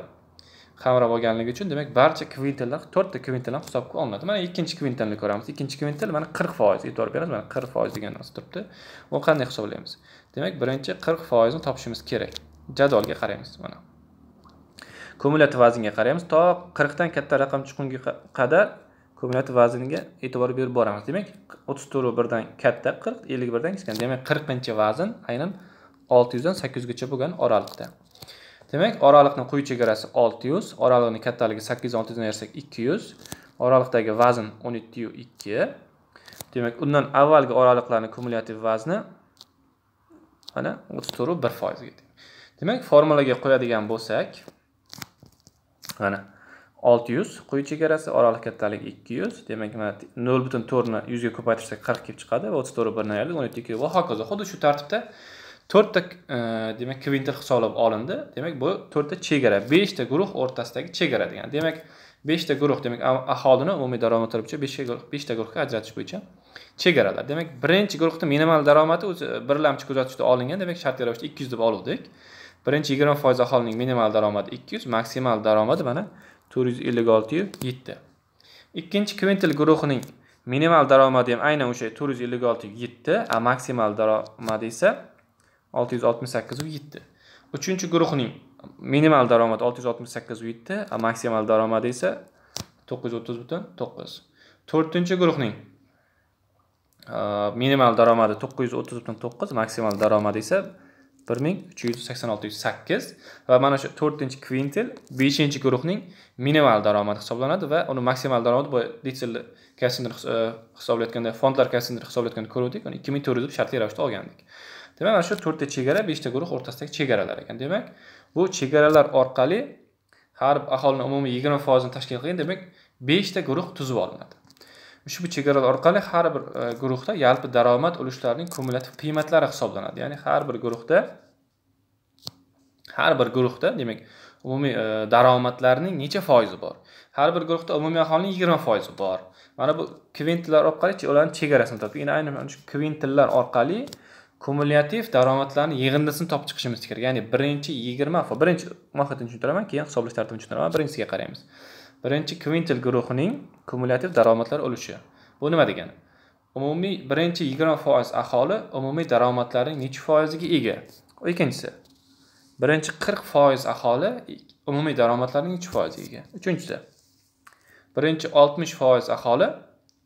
qamrab olganligi uchun demak barcha kvintillar to'rtta kvintal ham hisobga olinadi mana ikkinchi kvintilni ko'ramiz ikkinchi kvintil mana qirq foiz e'tibor beramiz mana qirq foiz degan narsa turibdi u qanday hisoblaymiz demak birinchi qirq foizni topishimiz kerak jadolga qaraymiz mana kumulyativ vaznga qaraymiz to qirqdan katta raqam chiqqunga qadar kumulyativ vaznga e'tibor berib boramiz demak o'ttiz to'rt birdan katta qirq ellik birdan kichkina demak qirqinchi vazn aynan olti yuzdan sakkiz yuzgacha bo'lgan oraliqda Demek aralıkların kuyu çekerisi 600, aralıkların kattalığı 800-600'dan yersek 200, aralıkdaki vazın 172. Demek ondan evvelki aralıkların kumulatif vazını hani, 30 turu 1 faiz gidiyor. Demek formülüge koyadigen bu sek, hani, 600 kuyu çekerisi, aralık kattalığı 200. Demek ki 0 bütün turunu 100'ye kupaytırsak 40 gibi çıkadı ve 30 turu 1'e yerlik 172. Bu hakkı zor. Hoca şu tartıpta. to'rtta e, demak kvintil hisoblab olindi demak bu to'rtta chegara beshta guruh o'rtasidagi chegara degani demak beshta guruh demak aholini umumiy daromad bo'yicha beshta guruh guruhga ajratish bo'yicha chegaralar demak birinchi guruhda minimal daromadi o'zi e, birlamchi kuzatishda olingan demak shartli ravishda ikki yuz deb olguvdik birinchi yigirma foiz aholining minimal daromadi ikki yuz maksimal daromadi mana to'rt yuz ellik olti yetti ikkinchi kvintil guruhining minimal daromadi ham aynan o'sha to'rt yuz ellik olti yetti a maksimal daromadi esa 668.7. 3-guruhning minimal daromadi 668.7, maksimal daromadi esa 930.9. 4-guruhning minimal daromadi 930.9, maksimal daromadi esa 1386.8 va mana shu 4 kvintil 5 guruhning minimal daromadi hisoblanadi va uni maksimal daromadi bu litselni kassindr e, hisoblayotganda fondlar kassindr hisoblayotganda ko'ruvdik uni 2400 deb shartli ravishda olgandik demak mana shu to'rtta chegara beshta guruh o'rtasidagi chegaralar ekan demak bu chegaralar orqali har bir aholini umumiy yigirma foizini tashkil qilgan demak beshta guruh tuzib olinadi ushbu chegaralar orqali har bir e, guruhda yalpi daromad ulushlarining kumulyativ qiymatlari hisoblanadi ya'ni har bir guruhda har bir guruhda demak umumiy e, daromadlarning necha foizi bor har bir guruhda umumiy aholining yigirma foizi bor mana bu kvintillar orqali ularni chegarasini topdik endi aynan shu kvintillar orqali kumulyativ daromadlarni yig'indisini topib chiqishimiz kerak ya'ni birinchi yigirma birinchi mohiyatini tushuntiraman keyin hisoblash tartibini tushuntiraman birinchisiga qaraymiz birinchi kvintil guruhining kumulyativ daromadlar ulushi bu nima degani umumiy birinchi yigirma foiz aholi umumiy daromadlarning nechi foiziga ega ikkinchisi birinchi qirq foiz aholi umumiy daromadlarning nechi foiziga ega uchinchisi birinchi oltmish foiz aholi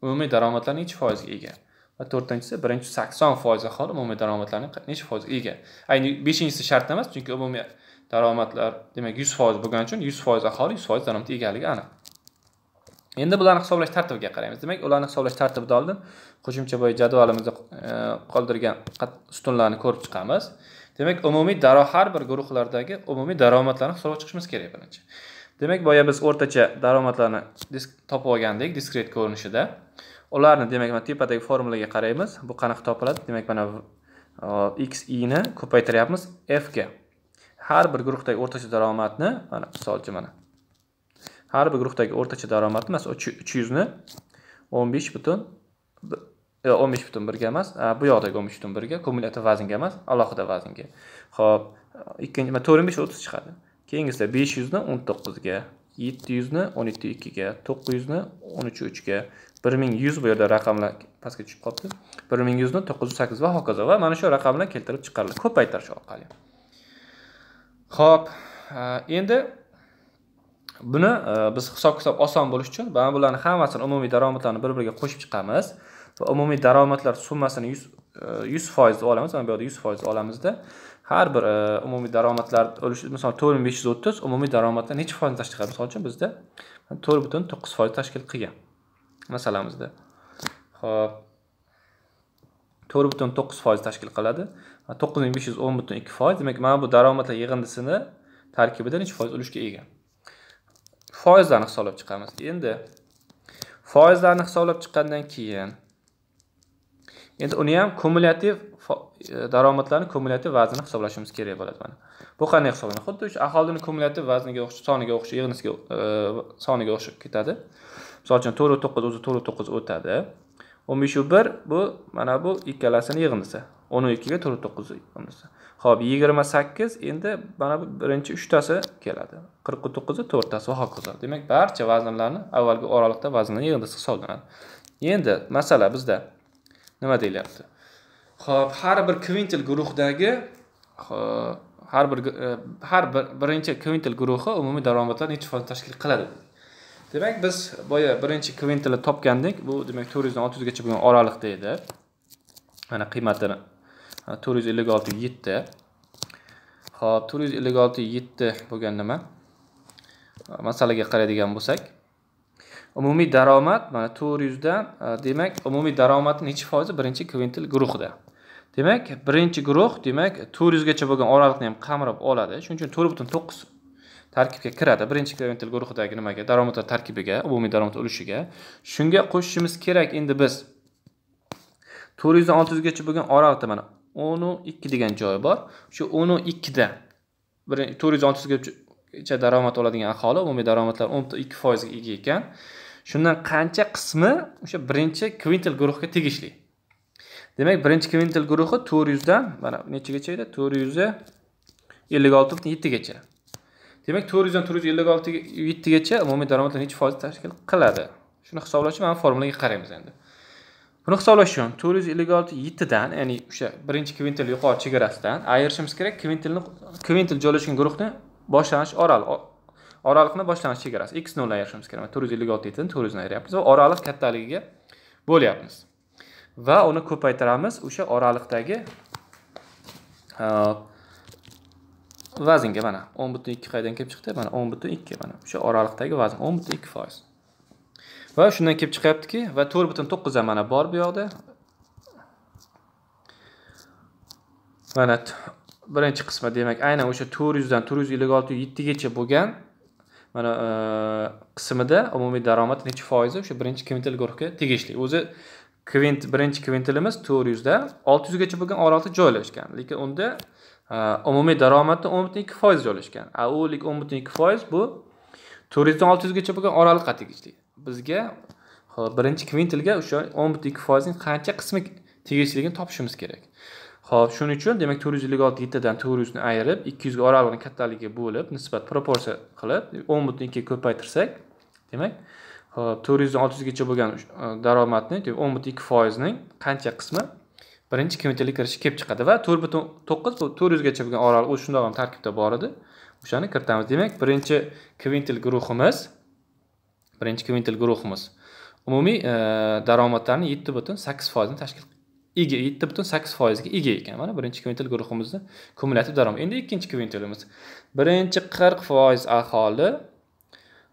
umumiy daromadlarning nechi foiziga ega va to'rtinchisi birinchi sakson foiz aholi umumiy daromadlarni necha foizga ega ayni beshinchisi shart emas chunki umumiy daromadlar demak yuz foiz bo'lgani uchun yuz foiz aholi yuz foiz daromad egaligi aniq endi bularni hisoblash tartibiga qaraymiz demak ularni hisoblash tartibidan oldin qo'shimcha bo'yicha jadvalimizda e, qoldirgan ustunlarni ko'rib chiqamiz demak umumiy daro har bir guruhlardagi umumiy daromadlarni hisoblab chiqishimiz kerak birinchi demak boya biz o'rtacha daromadlarni topib olgandik diskret ko'rinishida ularni demak mana tepadagi formulaga qaraymiz bu qanaqa topiladi demak mana x i ni ko'paytiryapmiz f ga har bir guruhdagi o'rtacha daromadni mana misol uchun mana har bir guruhdagi o'rtacha daromadni masalan uch yuzni o'n besh butun e, o'n besh butun birga emas bu yoqdagi o'n besh butun birga kumulyativ vaznga emas alohida vaznga ho'p ikkinchi to'rt besh o'ttiz chiqadi keyingisida besh yuzni o'n to'qqizga yetti yuzni o'n yetti ikkiga to'qqiz yuzni o'n uch uchga bir ming yuz bu yerda raqamlar pastga tushib qolibdi bir ming yuzni to'qqiz yuz sakkiz va hokazo va mana shu raqamlar keltirib chiqariladi ko'paytirish orqali ho'p e, endi buni e, biz hisob kitob oson bo'lishi uchun mana bularni hammasini umumiy daromadlarni bir biriga qo'shib chiqamiz va umumiy daromadlar summasini yuz e, yuz deb olamiz mana bu yerda yuz foizni olamizda har bir umumiy daromadlar ulushi misol to'rt ming besh yuz o'ttiz umumiy daromadlar necha foizni tashkil qiladi misol uchun bizda to'rt butun to'qqiz foiz tashkil qilgan masalamizda ho'p to'rt butun to'qqiz foiz tashkil qiladi to'qqiz ming besh yuz o'n butun ikki foiz demak mana bu daromadlar yig'indisini tarkibida nech foiz ulushga ega foizlarni hisoblab chiqamiz endi foizlarni hisoblab chiqqandan keyin endi uni ham kumulyativ e, daromadlarni kumulyativ vaznini hisoblashimiz kerak bo'ladi mana bu qanday hisoblanadi xuddi o'sha aholini kumulyativ vazniga o'xshab soniga o'xshab yig'indisiga e, soniga o'xshab ketadi misol uchun to'rt to'qqiz o'zi to'rt to'qqiz o'tadi o'n beshu bir bu mana bu ikkalasini yig'indisi o'n ikkiga to'rt to'qqiz yig'indisi ho'p yigirma sakkiz endi mana bu birinchi uchtasi keladi qirq to'qqizi to'rttasi va hokazo demak barcha vaznlarni avvalgi oraliqda vaznlar yig'indisi hisoblanadi endi masala bizda nima deyilyapti ho'p har bir kvintil guruhdagi har bir e, har bir birinchi kvintil guruhi umumiy daromadlar nechta foiz tashkil qiladi demak biz boya birinchi kvintilni topgandik bu demak to'rt yuzdan olti yuzgacha bo'lgan oraliqda edi mana qiymatini to'rt yuz ellik olti yetti ho'p to'rt yuz ellik olti yetti bo'lgan nima masalaga qaraydigan bo'lsak umumiy daromad mana to'rt yuzdan demak umumiy daromadni nechi foizi birinchi kvintil guruhida demak birinchi guruh demak to'rt yuzgacha bo'lgan oraliqni ham qamrab oladi shuning uchun to'rt butun to'qqiz tarkibga kiradi birinchi klaventil guruhidagi nimaga daromadlar tarkibiga umumiy daromad ulushiga shunga qo'shishimiz kerak endi biz to'rt yuzdan olti yuzgacha bo'lgan oraliqda mana o'nu ikki degan joyi bor shu o'nu ikkida to'rt yuz olti yuzgacha daromad oladigan aholi umumiy daromadlar o'n ikki foizga ega ekan shundan qancha qismi o'sha birinchi kvintel guruhga tegishli demak birinchi kvintel guruhi to'rt yuzdan mana nechagacha edi to'rt yuz ellik olti butun yettigacha demak to'rt yuzdan to'rt yuz ellik olti yettigacha umumiy daromadlar necha foiz tashkil qiladi shuni hisoblash uchun mana formulaga qaraymiz endi buni hisoblash uchun to'rt yuz ellik olti yettidan ya'ni o'sha birinchi kvintil yuqori chegarasidan ayirishimiz kerak kvintilni kvintil joylashgan guruhni boshlanish oral oraliqni boshlanish chegarasi x nolni ayirishimiz kerak to'rt yuz ellik olti yettidan to'rt yuzni ayiryapmiz va oraliq kattaligiga bo'lyapmiz va uni ko'paytiramiz o'sha oraliqdagi vaznga mana o'n butun ikki kelib chiqdi mana o'n butun ikki mana o'sha oraliqdagi vazn o'n butun ikki foiz va shundan kelib chiqyaptiki va to'rt butun mana bor bu yoqda mana birinchi qismi demak aynan o'sha to'rt yuzdan to'rt yuz ellik olti yettigacha bo'lgan mana e, qismida umumiy daromad necha foizi o'sha birinchi kvintil guruhga tegishli o'zi kvint birinchi kvintilimiz to'rt yuzda olti yuzgacha bo'lgan oraliqda joylashgan lekin unda Э, umumiy daromadni o'n butun ikki foiz joylashgan a ulik o'n butun ikki foiz bu to'rt yuzdan olti yuzgacha bo'lgan oraliqqa tegishli bizga ho'p birinchi kvintilga o'sha o'n butun ikki foizning qancha qismi tegishligini topishimiz kerak ho'p shuning uchun demak to'rt yuz ellik olti yettidan to'rt yuzni ayirib ikki yuzga oralig'ini kattaligiga bo'lib nisbat proporsiya qilib o'n butun ikkiga ko'paytirsak demak ho'p to'rt yuzdan olti yuzgacha bo'lgan e, daromadni o'n butun ikki foizning qancha qismi birinchi kvintelik kirishi kelib chiqadi va to'rt butun to'qqiz bu to'rt yuzgacha bo'lgan oraliq u shundoq ham tarkibda bor edi o'shani kiritamiz demak birinchi kvintil guruhimiz birinchi kvintil guruhimiz umumiy e, daromadlarni yetti butun sakkiz foizini tashkil ega yetti butun sakkiz foizga ega ekan mana birinchi kvintil guruhimizni kumulyativ daromad endi ikkinchi kvintilimiz birinchi qirq foiz aholi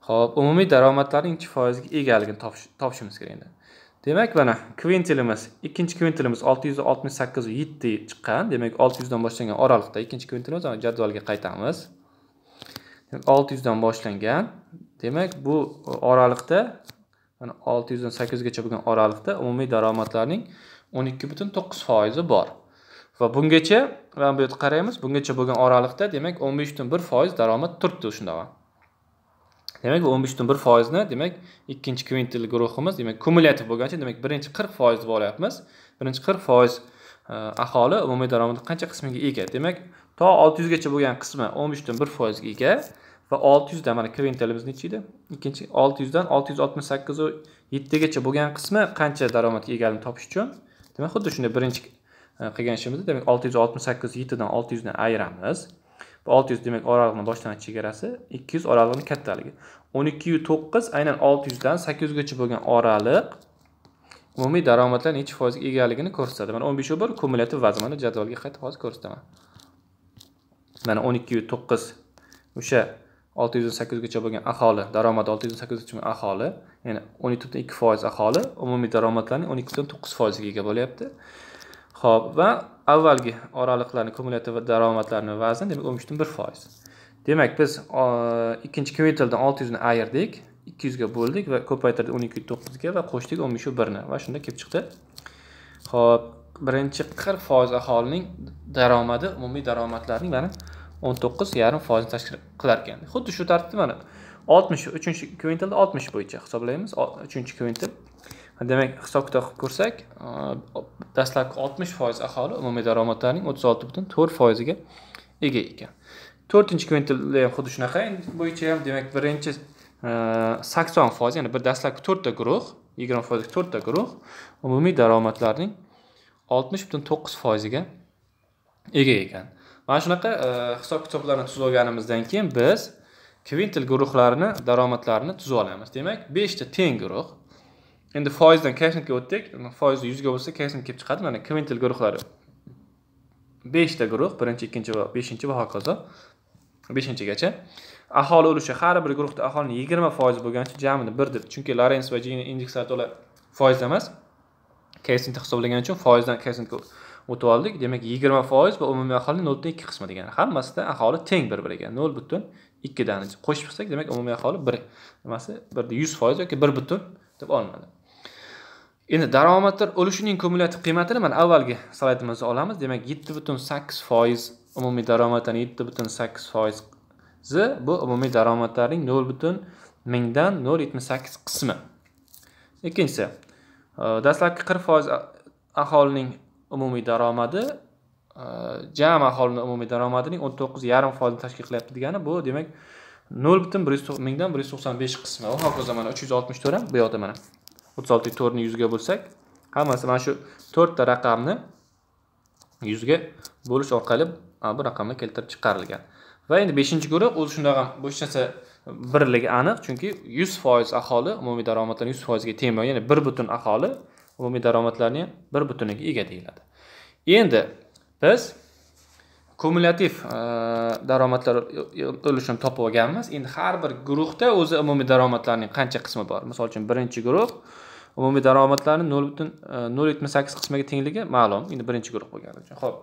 ho'p umumiy daromadlarning nechi foizga egaligini topishimiz kerak endi Demek bana kvintilimiz, ikinci kvintilimiz 668'i çıkan. Demek 600'dan başlayan oralıkta ikinci kvintilimiz ama cadvalge kaytamız. 600'dan başlayan. Demek bu oralıkta, yani 600'dan 800 geçe bugün oralıkta umumi daramatlarının 12 bütün 9 faizi var. Ve bugün geçe, ben bir yutu karayımız, bugün geçe bugün oralıkta demek 15 bütün 1 faiz daramat turttu şunda var. demak o'n besh butun bir foizni demak ikkinchi kvintil guruhimiz demak kumulyativ bo'lgancha demak birinchi qirq foiz deb olyapmiz birinchi qirq foiz e, aholi umumiy daromadni qancha qismiga ega demak to olti yuzgacha bo'lgan qismi o'n besh bir foizga ega va olti yuzdan mana kvintalimiz nechi edi ikkinchi olti yuzdan olti yuz oltmish sakkizu yettigacha bo'lgan qismi qancha daromadga egaligini topish uchun demak xuddi shunday birinchi e, qilgan ishimizni demak olti yuz oltmish sakkiz yettidan olti yuzdan ayiramiz 600 demek oralığının başlanan çigarası 200 oralığının kattalığı. 12 9 aynen 600'dan 800 geçi bugün oralık. Umumiy daromadlar necha foizga egaligini ko'rsatadi. Mana 15 bor kumulyativ vazmani jadvalga qaytib hozir ko'rsataman. Mana 129 o'sha 608 gacha bo'lgan aholi, daromad 608 gacha bo'lgan aholi, ya'ni 12.2 dan 2 foiz aholi umumiy daromadlarning 12dan 9 foiziga ega bo'lyapti. Xo'p, va avvalgi oraliqlarni kumulyativ daromadlarni vazni demak o'n uchdan bir foiz demak biz ikkinchi kvartaldan olti yuzni ayirdik ikki yuzga bo'ldik va ko'paytirdik o'n ikki to'qqizga va qo'shdik o'n beshu birni va shunda kelib chiqdi ho'p birinchi qirq foiz aholining daromadi umumiy daromadlarning mana o'n to'qqiz yarim foizni tashkil qilar ekan xuddi shu tartibda mana oltmish uchinchi kvintalda oltmish bo'yicha hisoblaymiz uchinchi kvintal demak hisob kitob qilib ko'rsak dastlabki oltmish foiz aholi umumiy daromadlarning o'ttiz olti butun to'rt foiziga ega ekan to'rtinchi kventilda ham xuddi shunaqa bo'yicha ham demak birinchi e, sakson foiz ya'ni bir dastlabki to'rtta guruh yigirma foizlik to'rtta guruh umumiy daromadlarning oltmish butun to'qqiz foiziga ega ekan mana shunaqa e, hisob kitoblarni tuzib olganimizdan keyin biz kvintil guruhlarini daromadlarini tuzib olamiz demak beshta teng guruh endi foizdan koeffitsiyentga o'tdik foizi yuzga bo'lsa koeffitsiyent kelib chiqadi mana kvintil guruhlari beshta guruh birinchi ikkinchi va beshinchi va hokazo beshinchigacha aholi ulushi har bir guruhda aholini yigirma foiz bo'lgancha jamini bir deb chunki larens va jini indekslarida ular foizda emas koeffitsiyentni hisoblagan uchun foizdan koeffitsiyentga o'tib oldik demak yigirma foiz va umumiy aholi butun ikki qismi degani hammasida aholi teng bir biriga nol butun ikkidan qo'shib chiqsak demak umumiy aholi bir nimasi bir yuz foiz yoki bir butun deb olinadi endi daromadlar ulushining kumulyativ qiymatini mana avvalgi slaydimizda olamiz demak yetti butun sakkiz foiz umumiy daromaddan yetti butun sakkiz foizi bu umumiy daromadlarning nol butun mingdan nol yetmish sakkiz qismi ikkinchisi e, dastlabki qirq foiz aholining umumiy daromadi e, jami aholini umumiy daromadining o'n to'qqiz yarim foizini tashkil qilyapti degani bu demak nol butun bir yuz mingdan bir yuz to'qson besh qismi va hokazo mana uch yuz oltmish to'rt ham bu yoqda mana 36 olti to'rtni yuzga bo'lsak hammasi mana shu to'rtta raqamni yuzga bo'lish orqali bu raqamni keltirib chiqarilgan va endi beshinchi guruh o'zi shunday ham hech narsa birligi aniq chunki yuz foiz aholi umumiy daromadlarni yuz ga teng ya'ni bir butun aholi umumiy daromadlarni bir butuniga ega deyiladi endi biz kumulyativ e, daromadlar ulushini topib olganmiz endi har bir guruhda o'zi umumiy daromadlarning qancha qismi bor misol uchun birinchi guruh umumiy daromadlarni nol butun e, nol yetmish sakkiz qismiga tengligi ma'lum endi birinchi guruh bo'lgani uchun ho'p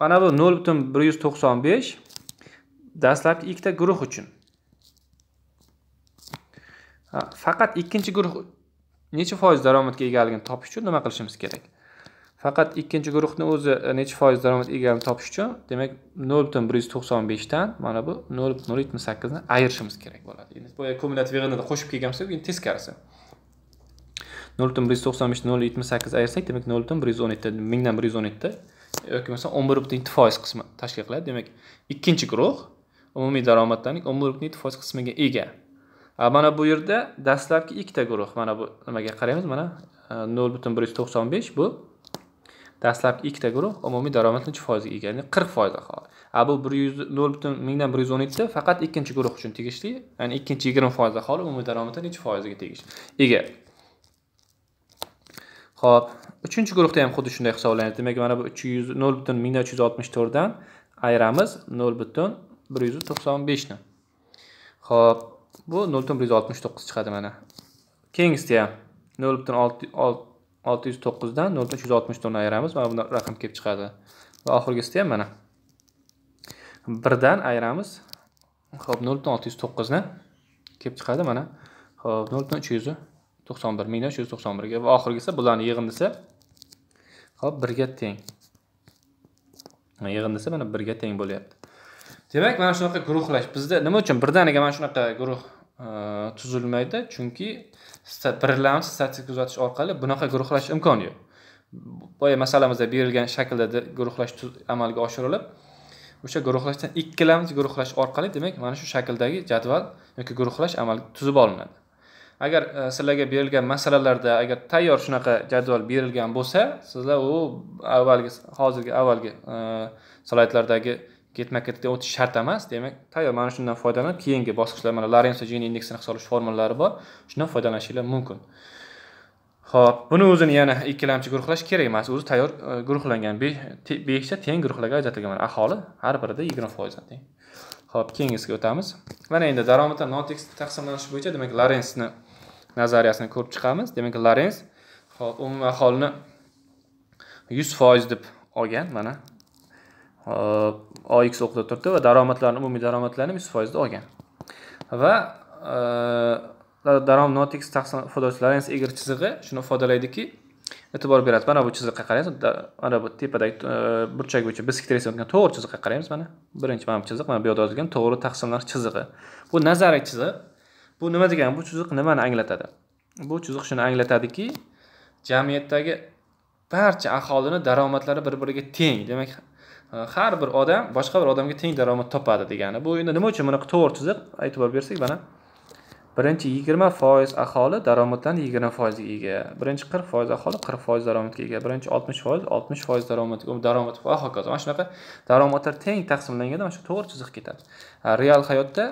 mana bu nol butun bir yuz to'qson besh dastlabki ikkita guruh uchun faqat ikkinchi guruh necha foiz daromadga egaligini topish uchun nima qilishimiz kerak faqat ikkinchi guruhni o'zi e, necha foiz daromad egaligini topish uchun demak nol butun bir yuz to'qson beshdan mana bu nol butun nol yetmish sakkizni ayirishimiz kerak bo'ladi endi boya kumulyativ yig'indida qo'shib kelganmiz endi teskarisi nol butun bir yuz to'qson beshni nol yetmish sakkiz ayirsak demak nol butun bir yuz o'n yetti mingdan bir yuz o'n yetti yoki masalan o'n bir butun yetti foiz qismi tashkil qiladi demak ikkinchi guruh umumiy daromadlarning o'n bir butun yetti foiz qismiga ega mana bu yerda dastlabki ikkita guruh mana bu nimaga qaraymiz mana e, nol butun bir yuz to'qson besh bu dastlabki ikkita guruh umumiy daromad nechi foizga ega ya'ni qirq foizga aholi a bu bir yuz nol butun mingdan bir yuz o'n yettita faqat ikkinchi guruh uchun tegishli ya'ni ikkinchi yigirma foiz aholi umumiy daromadi nechi foizga tegishli ega ho'p uchinchi guruhda ham xuddi shunday hisoblanadi demak mana bu uch yuz nol butun mingdan uch yuz oltmish to'rtdan ayiramiz nol butun bir yuz to'qson beshni ho'p bu nol butun bir yuz oltmish to'qqiz chiqadi mana keyingisida ham nol butun olti 609 dan 0.360 dan ayiramiz, mana bunu raqam kelib chiqadi. Va ahirge isteyem mana 1 dan ayiramiz. Xo'p, 0.609 dan kep çıxadı bana. 0.391. 1.391. Ve ahirge ise bulan yığındısı. 1 get deyin. yig'indisi bana 1 ga teng. bol yaptı. Demek bana şuna kadar guruhlaş. Bizde ne mi için? 1 dan ege bana şuna kadar guruh e, tuzilmaydi? Chunki birlamchi statistika kuzatish orqali bunaqa guruhlash imkoni yo'q boya masalamizda berilgan shaklda guruhlash amalga oshirilib o'sha guruhlashdan ikkilamchi guruhlash orqali demak mana shu shakldagi jadval yoki guruhlash amal tuzib olinadi agar e, sizlarga berilgan masalalarda agar tayyor shunaqa jadval berilgan bo'lsa sizlar u avvalgi hozirgi avvalgi e, slaydlardagi ketma ketga o'tish shart emas demak tayyor mana shundan foydalanib keyingi bosqichlar mana lorenso jini indeksini hisoblash formulalari bor shundan foydalanishinglar mumkin ho'p buni o'zini yana ikkilamchi guruhlash kerak emas o'zi tayyor e, guruhlangan beshta teng guruhlarga ajratilgan mana aholi har birida yigirma foizdan teng ho'p keyingisiga o'tamiz mana endi daromadlar notex taqsimlanishi bo'yicha demak lorensni nazariyasini ko'rib chiqamiz demak lorens ho'p umumiy aholini yuz foiz deb olgan mana ox э, o'qida turdi va daromadlarni umumiy daromadlarni yuz foizda olgan va e, daromad notex taqsim ifodalovchi egri chizig'i shuni ifodalaydiki e'tibor beradi mana bu chiziqqa qaraymiz mana bu tepadagi e, burchak bo'yicha biz stress o'tgan to'g'ri chiziqqa qaraymiz mana birinchi mana bu chiziq mana bu yerda yozilgan to'g'ri taqsimlar chizig'i bu nazariy chiziq bu nima degani bu chiziq nimani anglatadi bu chiziq shuni anglatadiki jamiyatdagi barcha aholini daromadlari bir biriga teng demak Э, har bir odam boshqa bir odamga teng daromad topadi degani bu endi nima uchun buni to'g'ri chiziq e'tibor bersak mana birinchi yigirma foiz aholi daromaddan yigirma foizga ega birinchi qirq foiz aholi qirq foiz daromadga ega birinchi oltmish foiz oltmish foiz daromad daromad va hokazo mana shunaqa daromadlar teng taqsimlanganda mana shu to'g'ri chiziq ketadi э, real hayotda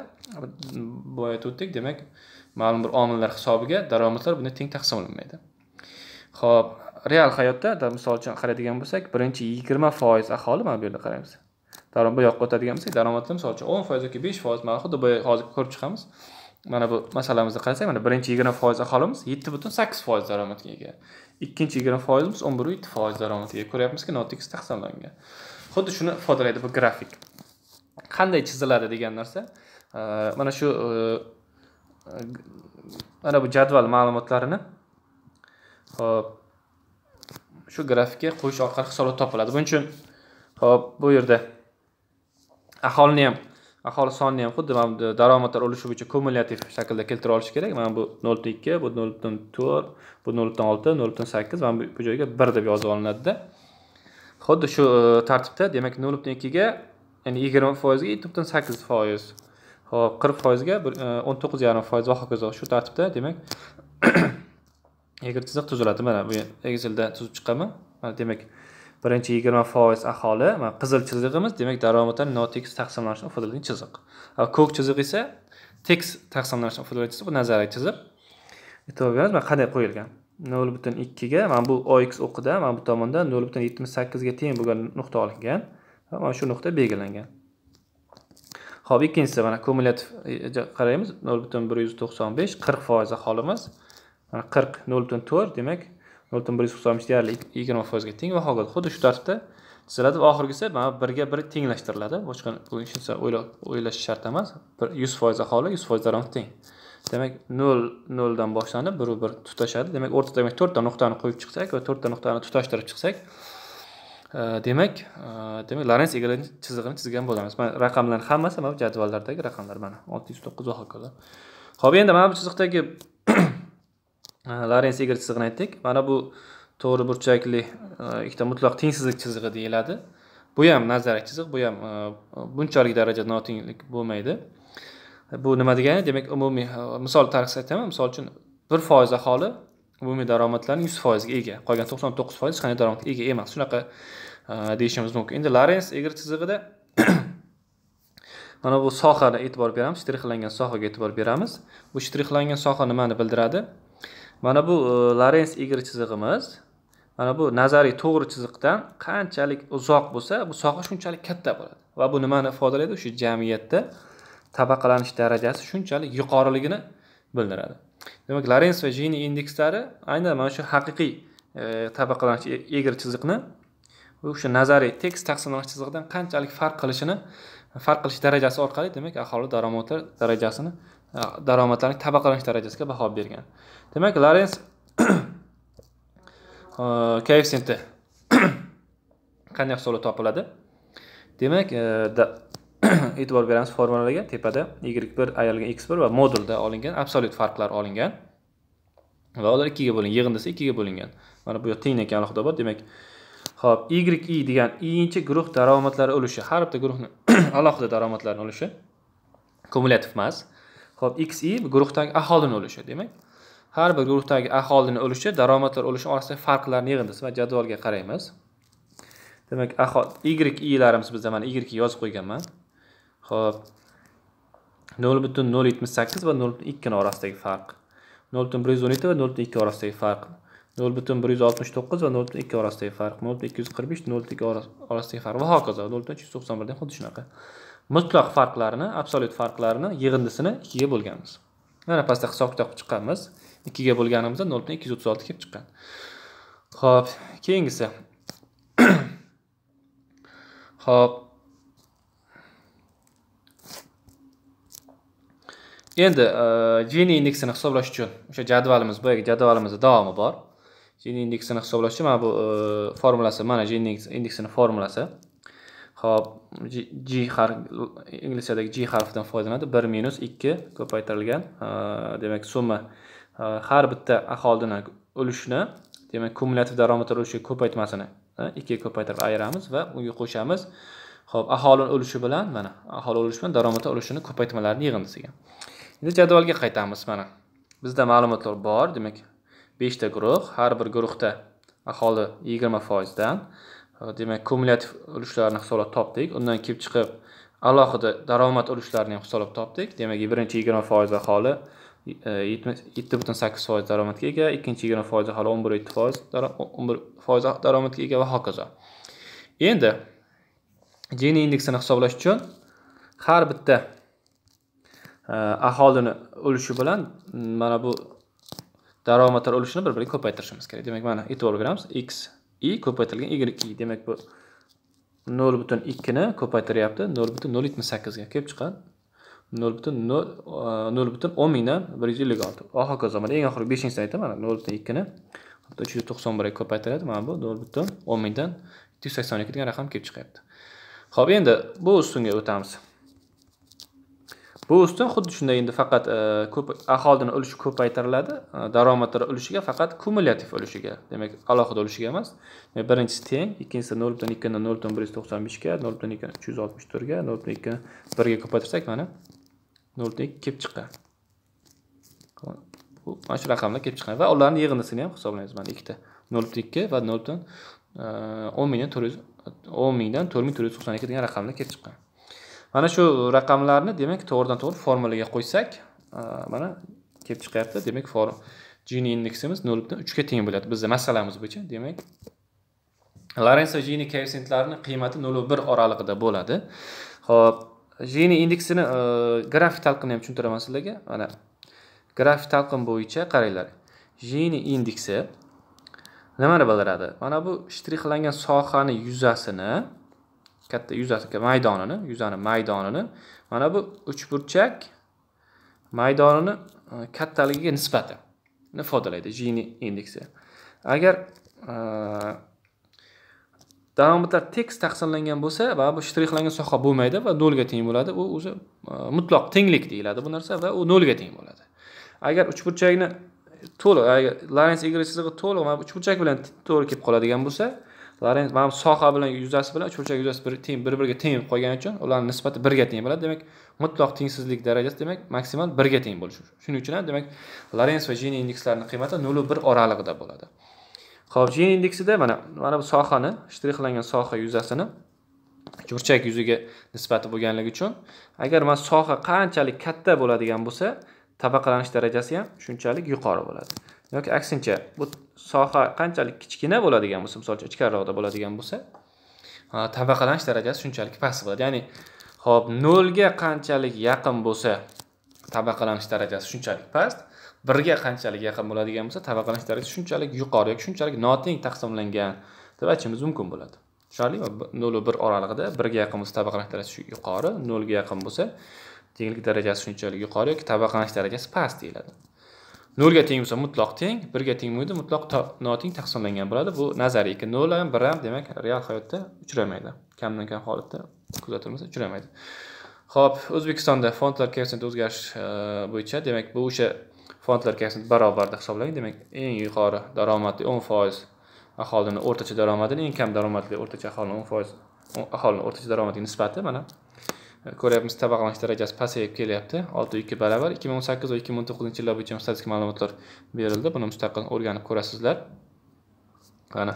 boya aytib o'tdik demak ma'lum bir omillar hisobiga daromadlar bunday teng taqsimlanmaydi ho'p real hayotda misol uchun qaraydigan bo'lsak birinchi yigirma foiz aholi mana bu yerda qaraymiz daromad bu yoqqa o'tadigan bo'lsak daromadda misol uchun o'n foiz yoki besh foiz mana xuddi boya hozir ko'rib chiqamiz mana bu masalamizni qarasak mana birinchi yigirma foiz aholimiz yetti butun sakkiz foiz daromadga ega ikkinchi yigirma foizimiz o'n bir yetti foiz daromadga ega ko'ryapmizki notekis taqsimlangan xuddi shuni ifodalaydi bu grafik qanday chiziladi degan narsa e, mana shu e, mana bu jadval ma'lumotlarini hop shu grafikka qo'yish orqali hisoblab topiladi buning uchun ho'p bu yerda aholini ham aholi sonini ham xuddi mana bu daromadlar ulushi bo'yicha kumulyativ shaklda keltira olish kerak mana bu nol butun ikki bu nol butun to'rt bu nol butun olti nol butun sakkiz mana bu joyga bir deb yozib olinadida xuddi shu e, tartibda demak nol butun ikkiga ya'ni yigirma foizga yetti butun sakkiz foiz ho'p qirq foizga e, o'n to'qqiz yarim foiz va hokazo shu tartibda demak agar chiziq tuziladi mana bu excelda tuzib chiqaman mana demak birinchi yigirma foiz aholi mana qizil chizig'imiz demak daromaddan notekis taqsimlanishdan ifodalaydigan chiziq ko'k chiziq esa tekis taqsimlanishni foydalangan chiziq bu nazariy chiziq e'tibor beramiz mana qanday qo'yilgan nol butun ikkiga mana bu ox o'qida mana bu tomonda nol butun yetmish sakkizga teng bo'lgan nuqta olingan va mana shu nuqta belgilangan ho'p ikkinchisi mana kumulyativ e, e, qaraymiz nol butun bir yuz to'qson besh qirq foiz aholimiz mana qirq nol butun to'rt demak nol butun bir yuz to'qson besh deyarli yigirma foizga teng va hokazo xuddi shu tartibda tiziladi va oxirgisi mana birga bir tenglashtiriladi boshqa bu ishni o'ylash shart emas bir yuz foiz aholi yuz foiz daromad teng demak nol noldan boshlanib biru bir tutashadi demak o'rtada demak to'rtta nuqtani qo'yib chiqsak va to'rtta nuqtani tutashtirib chiqsak e, demak e, demak lorenz egalanish chizig'ini chizgan bo'lamiz mana raqamlarni hammasi mana bu jadvallardagi raqamlar mana olti yuz to'qqiz va hokazo ho'p endi mana bu chiziqdagi Lorenz y chizig'ini aytdik mana bu to'g'ri burchakli ikkita mutlaq tengsizlik chizig'i deyiladi bu ham nazarak chiziq bu ham bunchalik darajada notenglik bo'lmaydi bu nima degani demak umumiy misol tariqasida aytaman misol uchun 1% aholi umumiy daromadlarning 100% ga ega qolgan 99% qanday daromadga ega emas shunaqa deyishimiz mumkin endi Lorenz egri chizig'ida mana bu sohani e'tibor beramiz shtrixlangan sohaga e'tibor beramiz bu shtrixlangan soha nimani bildiradi mana bu e, Lorenz egri chizig'imiz mana bu nazariy to'g'ri chiziqdan qanchalik uzoq bo'lsa bu soha shunchalik katta bo'ladi va bu nimani ifodalaydi o'sha jamiyatda tabaqalanish darajasi shunchalik yuqoriligini bildiradi demak Lorenz va Jini indekslari aynan mana shu haqiqiy e, tabaqalanish egri chiziqni o'sha nazariy tekst taqsimlanish chizig'idan qanchalik farq qilishini farq qilish darajasi orqali demak aholi daromadlar darajasini daromadlarni tabaqalanish darajasiga baho bergan demak larens koeffitsienti qanday hisoblab topiladi demak e, e'tibor beramiz formulalarga tepada y bir ayrilgan x bir va modulda olingan absolyut farqlar olingan va ular ikkiga bo'lingan yig'indisi ikkiga bo'lingan mana bu teng ekan alohida bor demak ho'p y i degan inchi guruh daromadlari ulushi har bitta guruhni alohida daromadlarini ulushi kumulyativ emas ho'p xi guruhdagi aholini ulushi demak har bir guruhdagi aholini ulushi daromadlar ulushi orasidagi farqlarni yig'indisi va jadvalga qaraymiz demak aholi y ilarimiz bizda mana y yozib qo'yganman ho'p nol butun nol yetmish sakkiz va nol butun ikkini orasidagi farq nol butun bir yuz o'n yetti va nol butun ikki orasidagi farq nol butun bir yuz oltmish to'qqiz va nol butun ikki orasidagi farq nol butun ikki yuz qirq besh nol butun ikki orasidagi farq va hokazo nol butun uch yuz to'qson birdan xuddi shunaqa mutlaq farqlarni absolyut farqlarni yig'indisini ikkiga bo'lganmiz mana pastda hisob kitob qilib chiqqanmiz ikkiga bo'lganimizda nol butun ikki yuz o'ttiz olti kelib chiqqan ho'p keyingisi ho'p endi e, gini indeksini hisoblash uchun o'sha jadvalimiz boyagi jadvalimizni davomi bor gini indeksini hisoblash uchun mana bu e, formulasi mana gini indeksini formulasi ho'p g harf inglizchadagi g harfidan foydalanadi bir minus ikki ko'paytirilgan demak summa har bitta aholining ulushni demak kumulyativ daromad ulushi ko'paytmasini ikkiga ko'paytirib ayiramiz va unga qo'shamiz ho'p aholining ulushi bilan mana aholi ulushi bilan daromad ulushini ko'paytmalarini yig'indisiga degan endi jadvalga qaytamiz mana bizda ma'lumotlar bor demak beshta guruh har bir guruhda aholi yigirma foizdan demak kumulyativ ulushlarni hisoblab topdik undan kelib chiqib alohida daromad ulushlarini ham hisoblab topdik demak birinchi yigirma foiz aholi e, yetti butun sakkiz foiz daromadga ega ikkinchi yigirma foiz aholi o'n bir yetti foiz o'n bir foiz daromadga ega va hokazo endi jini indeksini hisoblash uchun har bitta e, aholini ulushi bilan mana bu daromadlar ulushini bir biriga ko'paytirishimiz kerak demak mana e'tiborga olamiz x i ko'paytirilgan y i demak bu nol butun ikkini ko'paytiryapti nol butun nol yetmish sakkizga kelib chiqadi nol butun nol nol butun o'n mingdan bir yuz ellik olti va hokazo mana eng oxirgi beshinchisini aytdim mana nol butun ikkini uch yuz to'qson birga ko'paytiradi mana bu nol butun o'n mingdan ikki yuz sakson ikki degan raqam kelib chiqyapti ho'p endi bu ustunga o'tamiz bu ustun xuddi shunday endi faqat e, ko'p aholini ulushi ko'paytiriladi e, daromadlar ulushiga faqat kumulyativ ulushiga demak alohida ulushiga emas birinchisi teng ikkinchisi nol butun ikkidan nol butun bir yuz to'qson beshga nol butun ikki uch yuz oltmish to'rtga nol butun ikki birga ko'paytirsak mana nol butun ikki kelib chiqqan bu mana shu raqamlar kelib chiqqan va ularni yig'indisini ham hisoblaymiz mana ikkita nol butun ikki va nol butun e, o'n mingdan to'rt yuz o'n mingdan to'rt ming to'rt yuz to'qson ikki degan raqamlar kelib chiqqan mana shu raqamlarni demak to'g'ridan to'g'ri formulaga qo'ysak mana kelib chiqyapti demak gini indeksimiz nol butun uchga teng bo'ladi bizni masalamiz bo'yicha demak Lorenz jini gini qiymati nol va bir oralig'ida bo'ladi ho'p gini indeksini grafik talqinini ham tushuntiraman sizlarga mana grafik talqin bo'yicha qaranglar gini indeksi nimani bildiradi mana bu shtrixlangan sohani yuzasini katta yuzasi maydonini yuzani maydonini mana bu uchburchak maydonini e, kattaligiga nisbati ifodalaydi jini indeksi agar e, daromadlar tekis taqsimlangan bo'lsa va bu shtrixlangan soha bo'lmaydi va nolga teng bo'ladi u o'zi e, mutloq tenglik deyiladi bu narsa va u nolga teng bo'ladi agar uchburchakni to'liq agar larens egri chizig'i to'liq mana uchburchak bilan to'g'ri kelib qoladigan bo'lsa variant mana bu soha bilan yuzasi bilan cho'lchak yuzasi bir teng bir biriga teng bo'lib qolgani uchun ularning nisbati birga teng bo'ladi demak mutloq tengsizlik darajasi demak maksimal birga teng bo'lishi shuning uchun ham demak larens va jeni indekslarini qiymati nolu bir oralig'ida bo'ladi ho'p jeni indeksida mana mana bu sohani shtrixlangan soha yuzasini cho'rchak yuziga nisbati bo'lganligi uchun agar mana soha qanchalik katta bo'ladigan bo'lsa tabaqalanish darajasi ham shunchalik yuqori bo'ladi yoki aksincha bu soha qanchalik kichkina bo'ladigan bo'lsa misol uchun ichkariroqda bo'ladigan bo'lsa tabaqalanish darajasi shunchalik past bo'ladi ya'ni ho'p nolga qanchalik yaqin bo'lsa tabaqalanish darajasi shunchalik past birga qanchalik yaqin bo'ladigan bo'lsa tabaqalanish darajasi shunchalik yuqori yoki shunchalik noteng taqsimlangan deb aytishimiz mumkin bo'ladi tushunarlimi nolu bir oralig'ida birga yaqin bo'lsa tabaqalanish darajasi yuqori nolga yaqin bo'lsa tenglik darajasi shunchalik yuqori yoki tabaqalanish darajasi past deyiladi nolga teng bo'lsa mutlaq teng birga teng bo'lmaydi mutlaq noteng taqsimlangan bo'ladi bu nazariy lekin nol ham bir ham demak real hayotda uchramaydi kamdan kam holatda kuzatilmasa uchramaydi ho'p o'zbekistonda fondlar koeffitsient o'zgarish e, bo'yicha demak bu o'sha fondlar koeffitsiyenti barobarida hisoblang demak eng yuqori daromadli o'n foiz aholini o'rtacha daromadini eng kam daromadli o'rtacha aholini o'n foiz aholini o'rtacha daromadiga nisbati mana ko'ryapmiz tabaqalanish darajasi pasayib kelyapti olti ikki baravar ikki ming o'n sakkiz va ikki ming o'n to'qqizinchi yillar bo'yicha statistik ma'lumotlar berildi buni mustaqil o'rganib ko'rasizlar qani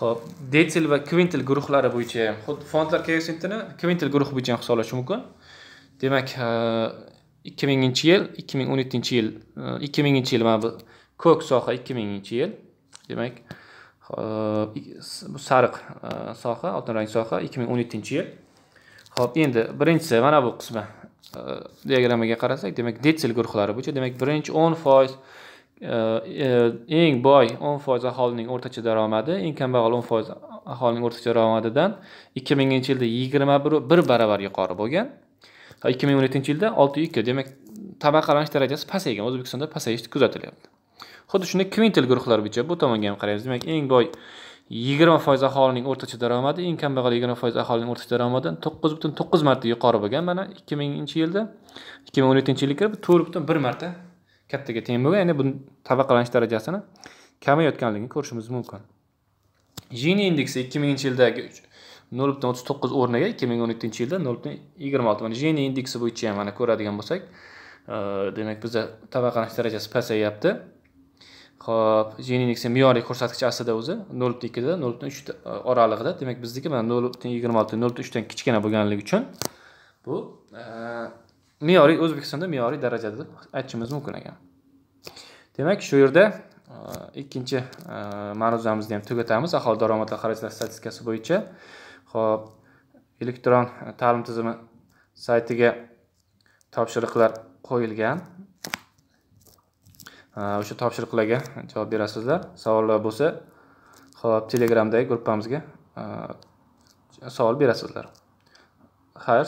ho'p detil va kvintil guruhlari bo'yicha ham xuddi fondlar koeffitsientini kvintil guruhi bo'yicha ham hisoblash mumkin demak ikki minginchi yil ikki ming o'n yettinchi yil ikki minginchi yil mana bu ko'k soha ikki minginchi yil demak bu sariq soha oltin rang soha ikki ming o'n yettinchi yil ho'p endi birinchisi mana bu qismi e, diagrammaga qarasak demak detsil guruhlari bo'yicha demak birinchi o'n foiz e, e, eng boy o'n foiz aholining o'rtacha daromadi eng kambag'al o'n foiz aholining o'rtacha daromadidan ikki minginchi yilda yigirma bir bir baravar yuqori bo'lgan ikki ming o'n yettinchi yilda olti ikki demak tabaqalanish darajasi pasaygan o'zbekistonda pasayish kuzatilyapti xuddi shunday kvintil guruhlar bo'yicha bu tomonga ham qaraymiz demak eng boy yigirma foiz aholining o'rtacha daromadi eng kambag'al yigirma foiz aholining o'rtacha daromadidan to'qqiz butun to'qqiz marta yuqori bo'lgan mana ikki minginchi yilda ikki ming o'n yettinchi yilga kirib to'rt butun bir marta kattaga teng bo'lgan ya'ni bu tabaqalanish darajasini kamayotganligini ko'rishimiz mumkin jini indeksi ikki minginchi yildagi nol butun o'ttiz to'qqiz o'rniga ikki ming o'n yettinchi yilda nol butun yigirma olti mana jini indeksi bo'yicha ham mana ko'radigan bo'lsak demak bizda tabaqalanish darajasi pasayyapti ho'p gini me'yoriy ko'rsatkich aslida o'zi nol butun ikkida nol butun uch e, oralig'ida demak bizniki mana nol butun yigirma olti nol butun uchdan kichkina bo'lganligi uchun bu e, me'yoriy o'zbekistonda me'yoriy darajada deb aytishimiz mumkin ekan demak shu yerda e, ikkinchi ma'ruzamizni ham tugatamiz aholi daromadlar xarajatlar statistikasi bo'yicha ho'p elektron ta'lim tizimi saytiga topshiriqlar qo'yilgan o'sha topshiriqlarga javob berasizlar savollar bo'lsa ho'p telegramdagi gruppamizga savol berasizlar xayr